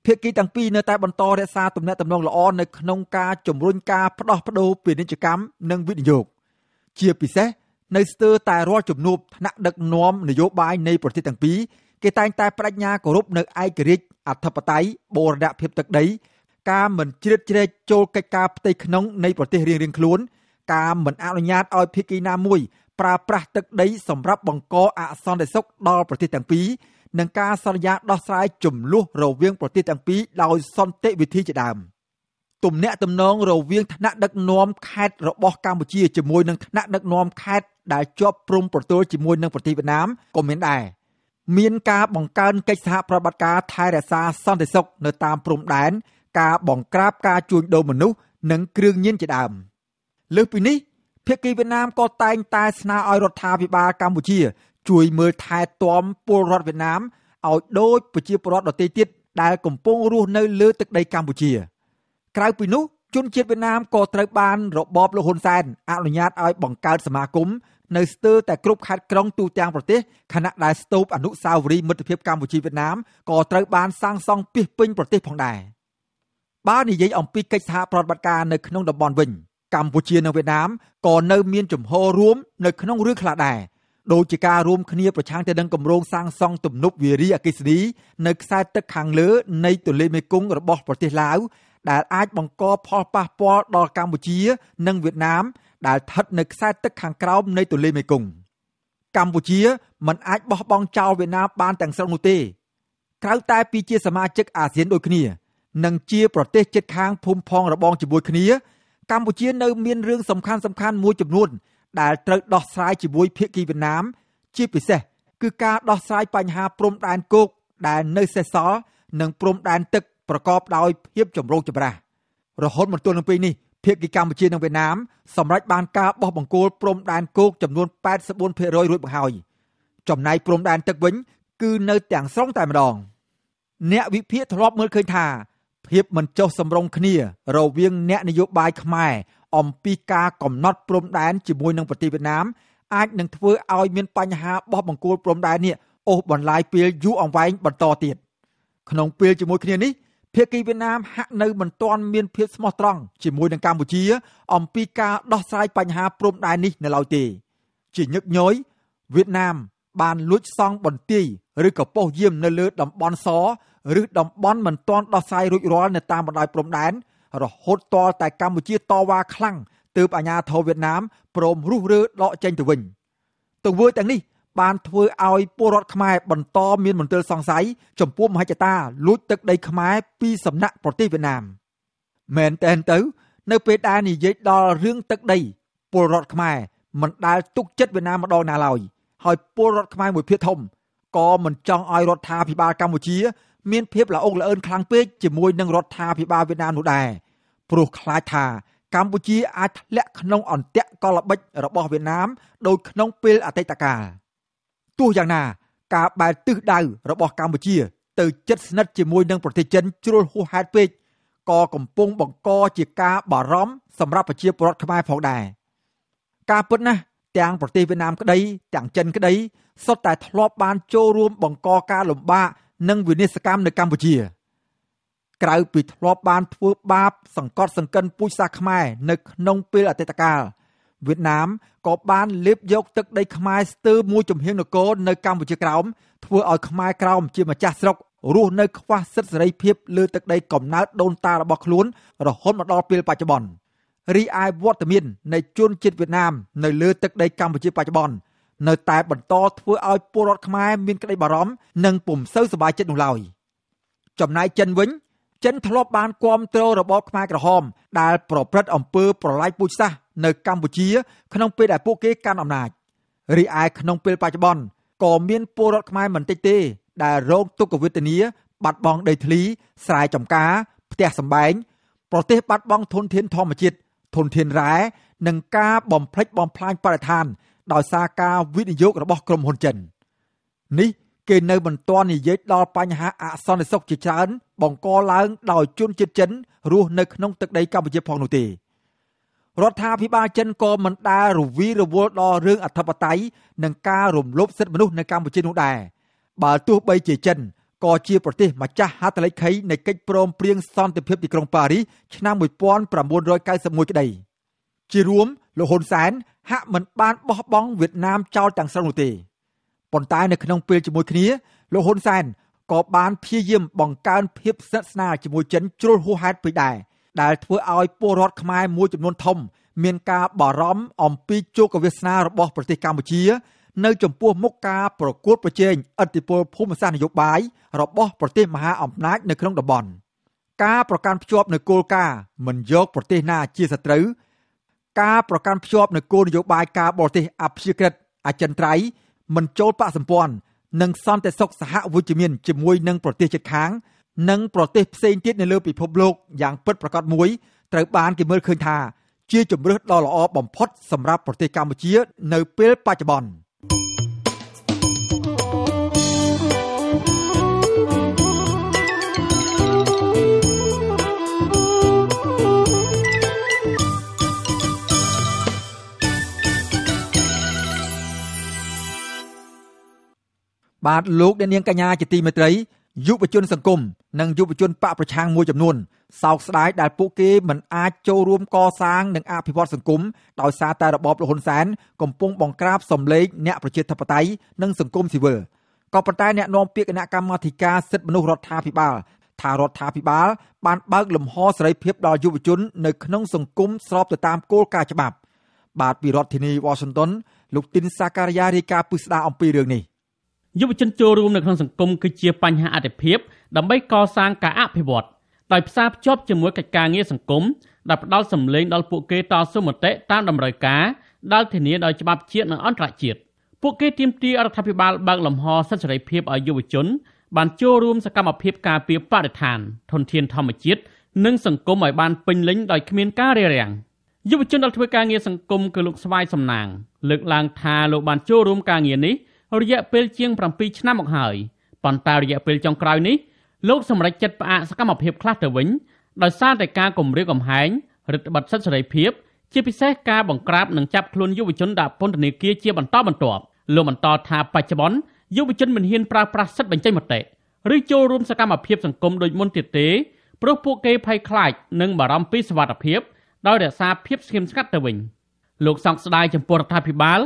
ភាគីទាំងពីរនៅតែបន្តរក្សាទំនាក់ទំនងល្អនៅក្នុងការជំរុញការផ្ដោះប្ដូរពាណិជ្ជកម្មនិងវិនិយោគជាពិសេសនៅស្ទើរតែរាល់ជំនួបថ្នាក់ដឹកនាំនយោបាយនៃប្រទេសទាំងពីរគេតែងតែបដិញ្ញាគោរពនៅឯករាជ្យអធិបតេយ្យបូរណភាពទឹកដី ការមិនជ្រៀតជ្រែកចូលកិច្ចការផ្ទៃក្នុង នៃប្រទេសរៀងៗខ្លួនការមិនអនុញ្ញាតឲ្យភៀកីណាមួយប្រើប្រាស់ទឹកដីសម្រាប់បង្កអសន្តិសុខដល់ប្រទេសទាំងពីរនិងការសន្យាដោះស្រាយចំនួនរវាងប្រទេសទាំងពីរដោយ សន្តិវិធីជាដើមទំនាក់ទំនងរវាងថ្នាក់ដឹកនាំខេត្តរបស់កម្ពុជាជាមួយ នឹងថ្នាក់ដឹកនាំខេត្តដែលជាប់ព្រំប្រទល់ជាមួយនឹងប្រទេសវៀតណាមក៏មានដែរមានការបង្កើនកិច្ចសហប្រតិបត្តិការថែរក្សាសន្តិសុខនៅតាមព្រំដែនការបង្ក្រាបការជួញដូរមនុស្សនិងគ្រឿងញៀនជាដើម។លើសពីនេះភាគីវៀតណាមក៏តែងតែស្នើឲ្យរដ្ឋាភិបាលកម្ពុជា ជួយមើលថែទាំពលរដ្ឋវៀតណាមឲ្យដូចប្រជាពលរដ្ឋដទៃទៀតដែលកំពុងរស់នៅលើទឹកដីកម្ពុជាក្រៅពីនោះជនជាតិវៀតណាមក៏ត្រូវបានរបបលោកហ៊ុនសែនអនុញ្ញាតឲ្យបង្កើតសមាគមនៅស្ទើរតែគ្រប់ខេត្តក្រុងទូទាំងប្រទេសខណៈដែលស្ទូបអនុស្សាវរីយ៍មិត្តភាពកម្ពុជាវៀតណាមក៏ត្រូវបានសាងសង់ពីពេញប្រទេសផងដែរបើនិយាយអំពីកិច្ចសហប្រតិបត្តិការនៅក្នុងតំបន់វិញកម្ពុជា និងវៀតណាមក៏នៅមានជំហររួមនៅក្នុងរឿងខ្លះដែរដូចជាការរួមគ្នាប្រឆាំងទៅនឹងគម្រោងសាងសង់ទំនប់វារីអគ្គិសនីនៅខ្សែទឹកខាងលើនៃទន្លេមេគង្គរបស់ប្រទេសឡាវដែលអាចបង្កផលប៉ះពាល់ដល់កម្ពុជានិងវៀតណាមដែលស្ថិតនៅខ្សែទឹកខាងក្រោមនៃទន្លេមេគង្គកម្ពុជា មិនអាចបោះបង់ចោលវៀតណាមបានទាំងស្រុងនោះទេ ក្រៅតែពីជា សមាជិកអាស៊ានដូចគ្នា និងជា ប្រទេសជិតខាងភូមិផងរបងជាមួយគ្នាកម្ពុជានៅមានរឿងសំខាន់សំខាន់មួយចំនួន ដែលត្រូវដោះស្រាយជាមួយ ភាគីវៀតណាមជាពិសេសគឺការដោះស្រាយបញ្ហាព្រំដែនគោកដែលនៅសេសសល់និង ព្រំដែនទឹកប្រកបដោយភាពចម្រូងចម្រាសរហូតមកទល់នឹងពេលនេះភាគីកម្ពុជានិងវៀតណាមសម្រេចបានការបោះបង្គោលព្រំដែនគោកចំនួន84%រួចមកហើយចំណែកព្រំដែន ទឹកវិញ គឺនៅ ទាំងស្រុងតែម្ដង អ្នកវិភាគធ្លាប់មើលឃើញថាភាពមិនចុះសម្រុងគ្នា រវាងអ្នកនយោបាយខ្មែរ អំពីការកំណត់ព្រំដែនជាមួយនឹងប្រទេសវៀតណាម អាចនឹងធ្វើឲ្យមាន បញ្ហាបោះបង្គោលព្រំដែននេះអូសបន្លាយពេលយូរអង្វែងបន្តទៀតក្នុងពេលជាមួយគ្នានេះភាគីវៀតណាមហាក់នៅមិនទាន់មានភាពស្មោះត្រង់ជាមួយនឹងកម្ពុជា អំពីការដោះស្រាយបញ្ហាព្រំដែននេះនៅឡើយទេជាញឹកញយវៀតណាម បានលួចសង់បន្ទាយឬក៏ប៉ុស្តិ៍យាមនៅលើតំបន់សឬតំបន់មិនទាន់ដោះស្រាយរួចរាល់នៅតាមបណ្ដោយព្រំដែនរហូតតរតែកម្ពុជាតវ៉ាខ្លាំងទើបអាញាធរវៀតណាមព្រមរុះរើដកចេញទៅវិញ ទង្វើទាំងនេះ បានធ្វើឲ្យពលរដ្ឋខ្មែរបន្តមានមន្ទិលសង្ស័យចំពោះមហិច្ឆតា លួចទឹកដីខ្មែរពីសំណាក់ប្រទេសវៀតណាមមែនតែនទៅ នៅ ពេលដែលនិយាយដល់រឿងទឹក ដី ពលរដ្ឋខ្មែរមិនដែលទុកចិត្តវៀតណាមម្ដងណាឡើយហើយពលរដ្ឋខ្មែរមួយភាគធំក៏មិនចង់ឲ្យរដ្ឋាភិបាលកម្ពុជាមានភាពល្អុកល្អឿនខ្លាំងពេកជាមួយនឹងរដ្ឋាភិបាលវៀតណាមនោះដែរព្រោះខ្លាចថាកម្ពុជា អាចធ្លាក់ក្នុង អន្ទាក់កលល្បិចរបស់វៀតណាមដោយក្នុងពេលអតីតកាលទោះយ៉ាងណា ការបែរទិសដៅរបស់ កម្ពុជា ទៅជិតស្និទ្ធជាមួយនឹងប្រទេសចិនជ្រុលហួសហេតុពេកក៏កំពុងបង្ក ជាការបារម្ភសម្រាប់ប្រជាពលរដ្ឋខ្មែរផងដែរការពិតណាស់ទាំងប្រទេសវៀតណាមក្តីទាំងចិន ក្តីសុទ្ធតែធ្លាប់បាន ចូលរួមបង្កការលំបាកនិងវិនិស្សកម្មនៅកម្ពុជា ក្រៅពីធ្លាប់បាន ធ្វើបាប សង្កត់សង្កិនពូជសាសន៍ខ្មែរនៅក្នុងពេលអតីតកាលវៀតណាមក៏បានលេបយក ទឹកដីខ្មែរស្ទើរមួយចំហៀងនគរនៅកម្ពុជាក្រោម ធ្វើឲ្យខ្មែរក្រោមជាម្ចាស់ស្រុករស់នៅខ្វះសិទ្ធិសេរីភាពលើទឹកដីកំណើតដូនតារបស់ខ្លួនរហូតមកដល់ពេលបច្ចុប្បន្នរីឯវត្តមាននៃជនជាតិវៀតណាម នៅលើទឹកដីកម្ពុជាបច្ចុប្បន្ននៅតែបន្តធ្វើឲ្យពលរដ្ឋខ្មែរមានក្តីបារម្ភនិងពុំសូវសប្បាយចិត្តនោះឡើយចំណែកចិនវិញចិនធ្លាប់បានគ្រប់គ្រងរបបខ្មែរក្រហមដែលប្រព្រឹត្តអំពើប្រឡាយពូជសាសន៍នៅកម្ពុជា ក្នុងពេលដែលពួកគេកាន់អំណាចរីឯក្នុងពេលបច្ចុប្បន្នក៏មានពលរដ្ឋខ្មែរមិនតិចទេដែលរងទុក្ខវេទនា បាត់បង់ដីធ្លី ស្រែចម្ការ ផ្ទះសម្បែង ប្រទេសបាត់បង់ធនធានធម្មជាតិធនធានរ៉ែនិងការបំផ្លិចបំផ្លាញបរិស្ថានដោយសារការវិនិយោគរបស់ក្រុមហ៊ុនចិននេះគេនៅមិនទាន់និយាយដល់បញ្ហាអសន្តិសុខជាច្រើនបង្កឡើងដោយជនជាតិចិនរស់នៅក្នុងទឹកដីកម្ពុជាផងនោះទេរដ្ឋាភិបាលចិនក៏មិនដែលរវីរវល់ដល់រឿងអធិបតេយ្យនិងការរំលោភសិទ្ធិមនុស្សនៅកម្ពុជានោះដែរបើទោះបីជាចិនក៏ជាប្រទេសម្ចាស់ហត្ថលេខីនៃកិច្ចព្រមព្រៀងសន្តិភាពទីក្រុងប៉ារីសឆ្នាំ1991ក្តីជារួមលោកហ៊ុនសែនហាក់មិនបានបោះបង់វៀតណាមចោលទាំងស្រុងនោះទេប៉ុន្តែនៅក្នុងពេលជាមួយគ្នាលោកហ៊ុនសែនក៏បានព្យាយាមបង្កើនភាពស្និទ្ធស្នាលជាមួយចិនជ្រុលហួសហេតុពេកដែរដែលធ្វើឲ្យពលរដ្ឋខ្មែរមួយចំនួនធំ មានការបារម្ភអំពីជោគវាសនារបស់ប្រទេសកម្ពុជា នៅចំពោះមុខការប្រកួតប្រជែងឥទ្ធិពលភូមិសាស្ត្រនយោបាយរបស់ប្រទេសមហាអំណាចនៅក្នុងតំបន់ការប្រកាន់ភ្ជាប់នូវគោលការណ៍មិនយកប្រទេសណាជាសត្រូវការប្រកាន់ភ្ជាប់នូវគោលនយោបាយការបរទេសអព្យាក្រឹតអចិន្ត្រៃយ៍មិនចូលបកសម្ព័ន្ធនិងសន្តិសុខសហវិជ្ជមានជាមួយនឹងប្រទេសជិតខាងនិងប្រទេសផ្សេងទៀតនៅលើពិភពលោកយ៉ាងពិតប្រាកដមួយត្រូវបានគេមើលឃើញថា ជាជំរើសដ៏ល្អបំផុតសម្រាប់ប្រទេសកម្ពុជានៅពេលបច្ចុប្បន្ន។បាទលោកអ្នកនាងកញ្ញាជាទីមេត្រីយុវជន សង្គមនិងយុវជនបកប្រឆាំងមួយចំនួនសោកស្ដាយដែលពួកគេមិនអាចចូលរួមកសាងនិងអភិវឌ្ឍសង្គមដោយសារតែរបបលហ៊ុនសែនកំពុងបង្ក្រាបសម្លេងអ្នកប្រជាធិបតេយ្យនិងសង្គមស៊ីវិលក៏ប៉ុន្តែ អ្នកនាំពាក្យគណៈកម្មាធិការសិទ្ធិមនុស្សរដ្ឋាភិបាលថារដ្ឋាភិបាល បានបើកលំហសេរីភាពដល់យុវជន នៅក្នុងសង្គមស្របទៅតាមគោលការណ៍ច្បាប់ បាទពីរដ្ឋធានី Washington លោកទីនសាការីយ៉ារាយការណ៍ពិស្ដារអំពីរឿងនេះយុវជនចូលរួមនៅក្នុងសង្គមគឺជាបញ្ហាអតិភិបដើម្បីកសាងការអភិវឌ្ឍដោយផ្សារភ្ជាប់ជាមួយកិច្ចការងារសង្គមដែលផ្ដល់សម្លេងដល់ពួកគេតស៊ូមតិតាមតម្រូវការដែលធានាដោយច្បាប់ជាតិនិងអន្តរជាតិពួកគេទាមទាររដ្ឋាភិបាលបើកលំហសិទ្ធិសេរីភាពឲ្យយុវជនបានចូលរួមសកម្មភាពការពារបរិស្ថានធនធានធម្មជាតិនិងសង្គមឲ្យបានពេញលេញដោយគ្មានការរារាំងយុវជនដែលធ្វើការងារសង្គមគឺលោកស្វាយសំណាងលើកឡើងថាលោកបានចូលរួមការងារនេះរយៈពេលជាង7ឆ្នាំមកហើយប៉ុន្តែរយៈពេលចុងក្រោយនេះលោកសម្រេចចិត្តផ្អាកសកម្មភាពខ្លះទៅវិញដោយសារតែការគំរាមកំហែងរឹតបន្តឹងសិទ្ធិសេរីភាពជាពិសេសការបង្ក្រាបនិងចាប់ខ្លួនយុវជនដាក់ពន្ធនាគារជាបន្តបន្ទាប់លោកបន្តថាបច្ចុប្បន្នយុវជនមិនហ៊ានប្រើប្រាស់សិទ្ធិបញ្ចេញមតិឬចូលរួមសកម្មភាពសង្គមដូចមុនទៀតទេព្រោះពួកគេភ័យខ្លាច និងបារម្ភពីសុវត្ថិភាពដោយរក្សាភាពស្ងៀមស្ងាត់ទៅវិញ លោកសោកស្ដាយចំពោះរដ្ឋាភិបាល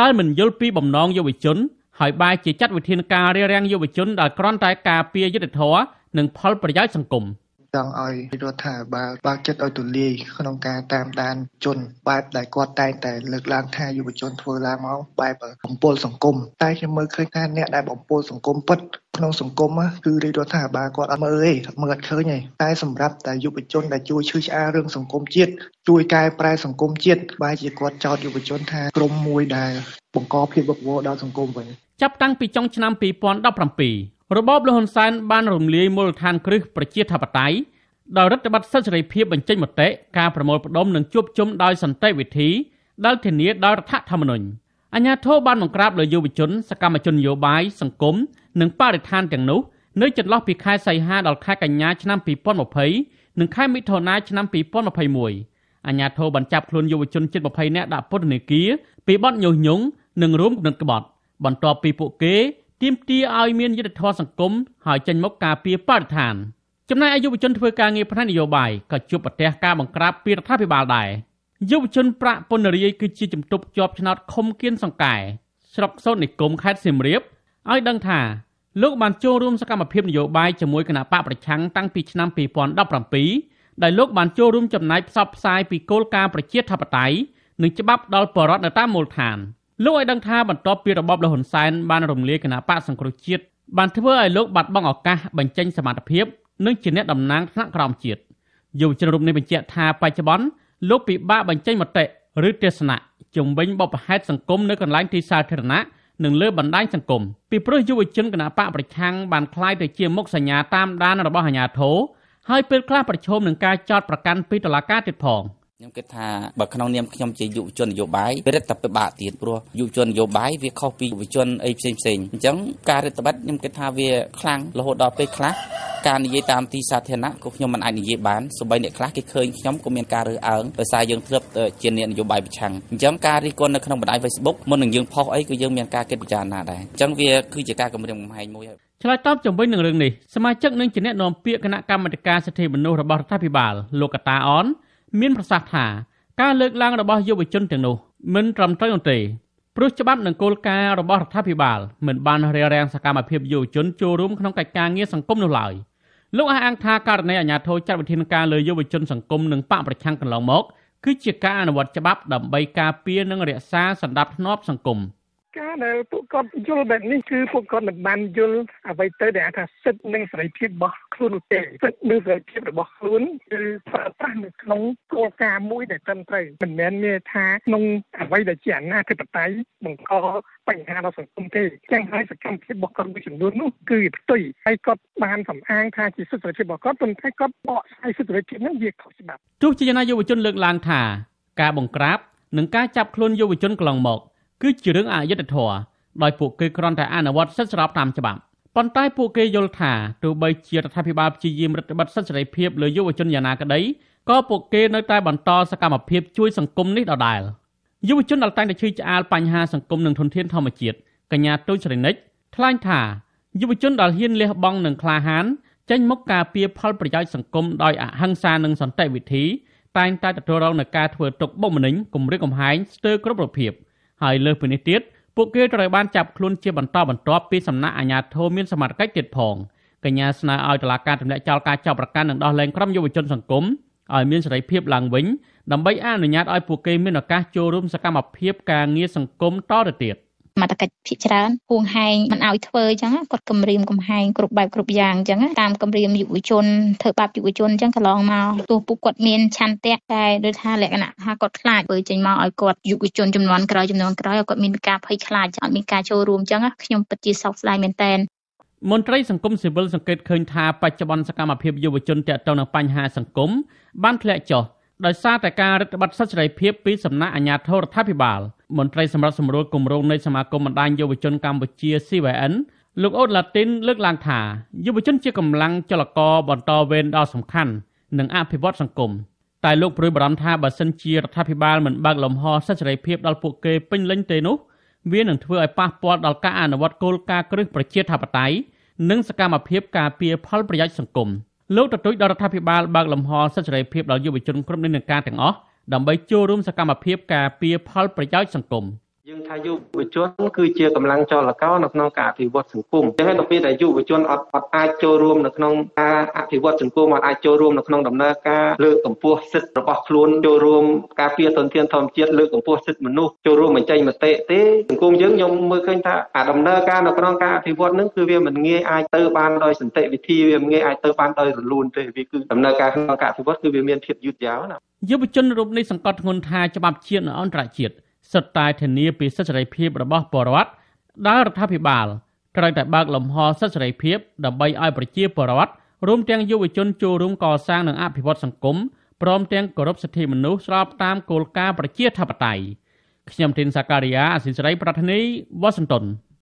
ដោយមិនយល់ពីបំណងយុវជនហើយបែរជាចាត់វិធានការរារាំងយុវជនដែលគ្រាន់តែការពារយុត្តិធម៌និងផលប្រយោជន៍សង្គម។ចង់ឲ្យរដ្ឋាភិបាលបើកចិត្តឲ្យទូលាយក្នុងការតាមដានជនបែបដែលគាត់តែងតែលើកឡើងថាយុវជនធ្វើឡើងមកបែបបំពល់សង្គមតែខ្ញុំមើលឃើញថា អ្នកដែលបំពល់សង្គមពិតក្នុងសង្គមគឺរាជរដ្ឋាភិបាលគាត់អត់មើលទេមើលអត់ឃើញទេតែសម្រាប់តែយុវជនដែលជួយឈឺឆ្អាលរឿងសង្គមជាតិជួយកែប្រែសង្គមជាតិបែរជាគាត់ចោទយុវជន ថាក្រុមមួយដែលបង្កភាពវឹកវរដល់សង្គមវិញចាប់តាំងពីចុងឆ្នាំ2017របបលហ៊ុនសែនបានរំលាយមូលដ្ឋានគ្រឹះប្រជាធិបតេយ្យដោយរដ្ឋបတ်សិទ្ធិសេរីភាពបញ្ចេញមតិការប្រមូលផ្តុំនិងជួបជុំដោយសន្តិវិធីដែលធានាដោយរដ្ឋធម្មនុញ្ញអញ្ញាធិបបានបង្ក្រាបលើយុវជនសកម្មជននយោបាយសង្គមនិងបរិស្ថានទាំងនោះ នៅចន្លោះពីខែសីហាដល់ខែកញ្ញាឆ្នាំ2020និងខែមិថុនាឆ្នាំ2021អញ្ញាធិបបានចាប់ខ្លួនយុវជនជិត20នាក់ដាក់ពន្ធនាគារពីបទញុះញង់និងរួមគំនិតក្បត់បន្ទាប់ពីពួកគេទាមទារឲ្យមានយុត្តិធម៌សង្គមហើយចេញមុខការពារបរិស្ថានចំណែកឯយុវជនធ្វើការងារផ្នែកនយោបាយក៏ជួបប្រទះការបង្ក្រាបពីរដ្ឋាភិបាលដែរយុវជនប្រាក់ពន្ធរាយគឺជាជំទប់ជាប់ឆ្នោតខុំគៀនសង្កែ ស្រុកសូត្រនិគមខេត្តសៀមរាបឲ្យដឹងថាលោកបានចូលរួមសកម្មភាពនយោបាយជាមួយគណៈបកប្រឆាំងតាំងពីឆ្នាំ2017ដែលលោកបានចូលរួមចំណាយផ្សព្វផ្សាយពីគោលការណ៍ប្រជាធិបតេយ្យនិងច្បាប់ដល់ប្រជារដ្ឋនៅតាមមូលដ្ឋាន។លោកឲ្យដឹងថាបន្ទាប់ពីរបបលហ៊ុនសែនបានរំលាយគណបកសង្គ្រោះជាតិបានធ្វើឲ្យលោកបាត់បង់ឱកាសបញ្ចេញសមត្ថភាពនិងជាអ្នកតំណាងថ្នាក់ក្រោមជាតិយុវជនរូបនេះបញ្ជាក់ថាបច្ចុប្បន្នលោកពិបាកបញ្ចេញមតិឬទស្សនៈជំវិញបបផែតសង្គមនៅកន្លែងទីសាធារណៈនិងលើបណ្ដាញសង្គមពីព្រោះយុវជនគណបកប្រឆាំងបានคล้ายទៅជាមុខសញ្ញាតាមដានរបស់អាជ្ញាធរហើយពេលខ្លះប្រឈមនឹងការចោទប្រកាន់ពីតុលាការទៀតផង។ខ្ញុំគិតថាបើក្នុងនាមខ្ញុំជាយុវជននយោបាយវារដ្ឋពិបាកទៀតព្រោះយុវជននយោបាយវាខុសពីយុវជនអីផ្សេងផ្សេងអញ្ចឹងការរដ្ឋបတ်ខ្ញុំគិតថាវាខ្លាំងរហូតដល់ពេលខ្លះការនិយាយតាមទីសាធារណៈក៏ខ្ញុំមិនអាចនិយាយបានសូម្បីអ្នកខ្លះគេឃើញខ្ញុំក៏មានការរើសអើងដោយសារយើងធ្លាប់ជាអ្នកនយោបាយប្រឆាំងអញ្ចឹងការរិះគន់នៅក្នុងបណ្ដាញ Facebook មុននឹងយើងផុសអីក៏យើងមានការគិតពិចារណាដែរអញ្ចឹងវាគឺជាការគម្រាមកំហែងមួយហើយឆ្លើយតបជំវិញនឹងរឿងនេះសមាជិកនឹងជាអ្នកនាំពាក្យគណៈកម្មាធិការសិទ្ធិមនុស្សរបស់រដ្ឋាភិបាលលោកកតាអនមានប្រសាសន៍ថាការលើកឡើងរបស់យុវជនទាំងនោះ មិនត្រឹមត្រូវនោះទេព្រោះច្បាប់និងគោលការណ៍របស់រដ្ឋាភិបាល មិនបានរារាំងសកម្មភាពយុវជនចូលរួមក្នុងកិច្ចការងារសង្គមនោះឡើយលោកអះអាងថាករណីអាញាធរចាត់វិធានការលើយុវជនសង្គមនិងបកប្រឆាំងកន្លងមកគឺជាការអនុវត្តច្បាប់ដើម្បីការពារនិងរក្សាសន្តិភាពសង្គមការដែលពួកគាត់យល់បែបនេះគឺពួកគាត់មិនបានយល់អ្វីទៅដែលថាសិទ្ធិនិងសេរីភាពរបស់ខ្លួននោះទេសិទ្ធិនិងសេរីភាពរបស់ខ្លួនគឺប្រើប្រាស់នៅក្នុងគោលការណ៍មួយដែលត្រឹមត្រូវមិនមែនមានថាក្នុងអ្វីដែលជាអាណាធិបតេយ្យបង្កបញ្ហាដល់សង្គមទេចឹងហើយសកម្មភាពរបស់គាត់មួយចំនួននោះគឺផ្ទុយហើយគាត់បានសំអាងថាជាសិទ្ធិសេរីភាពរបស់គាត់ប៉ុន្តែគាត់បកស្រាយសិទ្ធិសេរីភាពនោះវាខុសច្បាប់ទោះជាយ៉ាងណាយុវជនលើកឡើងថាការបង្ក្រាបនិងការចាប់ខ្លួនយុវជនកន្លងមកគឺជារឿងអយុត្តិធម៌ដោយពួកគេគ្រាន់តែ អនុវត្តសិទ្ធិស្របតាមច្បាប់ប៉ុន្តែពួកគេយល់ថាទោះបីជារដ្ឋាភិបាលព្យាយាមរឹតបន្តឹងសិទ្ធិសេរីភាពលើយុវជនយ៉ាងណាក្តីក៏ពួកគេនៅតែបន្តសកម្មភាពជួយសង្គមនេះដដែលយុវជនដែលតែងតែឈឺឆ្អាលបញ្ហាសង្គមនិងធនធានធម្មជាតិកញ្ញាទូចរិនិចថ្លែងថាយុវជនដែលហ៊ានលះបង់និងក្លាហានចេញមុខការពារផលប្រយោជន៍សង្គមដោយអហិង្សានិងសន្តិវិធីតែងតែទទួលរងនឹងការធ្វើទុកបុកម្នេញគំរាមកំហែងស្ទើរគ្រប់រូបភាព។ហើយលើសពីនេះទៀតពួកគេត្រូវបានចាប់ខ្លួនជាបន្តបន្ទាប់ពីសំណាក់អាជ្ញាធរមានសមត្ថកិច្ចទៀតផងកញ្ញាស្នើឲ្យតុលាការទម្លាក់ចោលការចោទប្រកាន់និងដោះលែងក្រុមយុវជនសង្គមឲ្យមានសេរីភាពឡើងវិញដើម្បីអនុញ្ញាតឲ្យពួកគេមានឱកាសចូលរួមសកម្មភាពការងារសង្គមតទៅទៀត។សមត្ថកិច្ចភាគច្រើនហួងហែងមិនឲ្យធ្វើអញ្ចឹងគាត់គំរាមកំហែងគ្រប់បែបគ្រប់យ៉ាងអញ្ចឹងតាមគំរាមយុវជនធ្វើបាបយុវជនអញ្ចឹងកន្លងមកទោះពួកគាត់មានឆន្ទៈតែដូចថាលក្ខណៈថាគាត់ខ្លាចធ្វើចេញមកឲ្យគាត់យុវជនចំនួនក្រោយចំនួនក្រោយឲ្យគាត់មានការភ័យខ្លាចអត់មានការចូលរួមអញ្ចឹងខ្ញុំពិតជាសោកស្ដាយមែនតើមន្ត្រីសង្គមស៊ីវិលសង្កេតឃើញថាបច្ចុប្បន្នសកម្មភាពយុវជន ទាក់ទងនឹងបញ្ហាសង្គមបានធ្លាក់ចុះដោយសារតែការរឹតបន្តឹងសិទ្ធិសេរីភាពពីសំណាក់អាជ្ញាធររដ្ឋាភិបាលមន្ត្រីសម្រាប់សម្រួលគម្រោងនៃសមាគមបណ្ដាញយុវជនកម្ពុជា CYN លោកអូតឡាទីន លើកឡើងថាយុវជនជាកម្លាំងចលករបន្តវេនដ៏សំខាន់និងអភិវឌ្ឍសង្គមតែលោកព្រួយបារម្ភថាបើសិនជារដ្ឋាភិបាលមិនបើកលំហសិទ្ធិសេរីភាពដល់ពួកគេពេញលេញទេនោះ វានឹងធ្វើឲ្យប៉ះពាល់ដល់ការអនុវត្តគោលការណ៍គ្រឹះប្រជាធិបតេយ្យនិងសកម្មភាពការពារផលប្រយោជន៍សង្គម។លោកទទូចដល់រដ្ឋាភិបាលបើកលំហសិទ្ធិសេរីភាពដល់យុវជនគ្រប់និន្នាការទាំងអស់ដើម្បីចូលរួមសកម្មភាពការពារផលប្រយោជន៍សង្គម។យើងថាយុវជនគឺជាកម្លាំងចលករនៅក្នុងការអភិវឌ្ឍសង្គមចឹងហើយដល់ពេលដែលយុវជនអត់អត់អាចចូលរួមនៅក្នុងការអភិវឌ្ឍសង្គមអត់អាចចូលរួមនៅក្នុងដំណើរការលើកកម្ពស់សិទ្ធិរបស់ខ្លួនចូលរួមការពារធនធានធម្មជាតិលើកកម្ពស់សិទ្ធិមនុស្សចូលរួមបញ្ចេញមតិទេសង្គមយើងខ្ញុំមើលឃើញថាអាដំណើរការនៅក្នុងការអភិវឌ្ឍនឹងគឺវាមិនងាយអាចទៅបានដោយសន្តិវិធីវាមិនងាយអាចទៅបានដោយរលូនទេវាគឺដំណើរការក្នុងការអភិវឌ្ឍគឺវាមានភាពយឺតយ៉ាវណាយុវជនរូបនេះសង្កត់ធ្ងន់ថាច្បាប់ជាតិនិងអន្តរជាតិសុទ្ធតែធានាពីសិទ្ធិសេរីភាពរបស់ពលរដ្ឋដែលរដ្ឋាភិបាលត្រូវតែបើកលំហសិទ្ធិសេរីភាពដើម្បីឲ្យប្រជាពលរដ្ឋរួមទាំងយុវជនចូលរួមកសាងនិងអភិវឌ្ឍសង្គមព្រមទាំងគោរពសិទ្ធិមនុស្សស្របតាមគោលការណ៍ប្រជាធិបតេយ្យខ្ញុំទីនសាការីយ៉ាអសិនសេរីប្រធានីវ៉ាស៊ីនតោន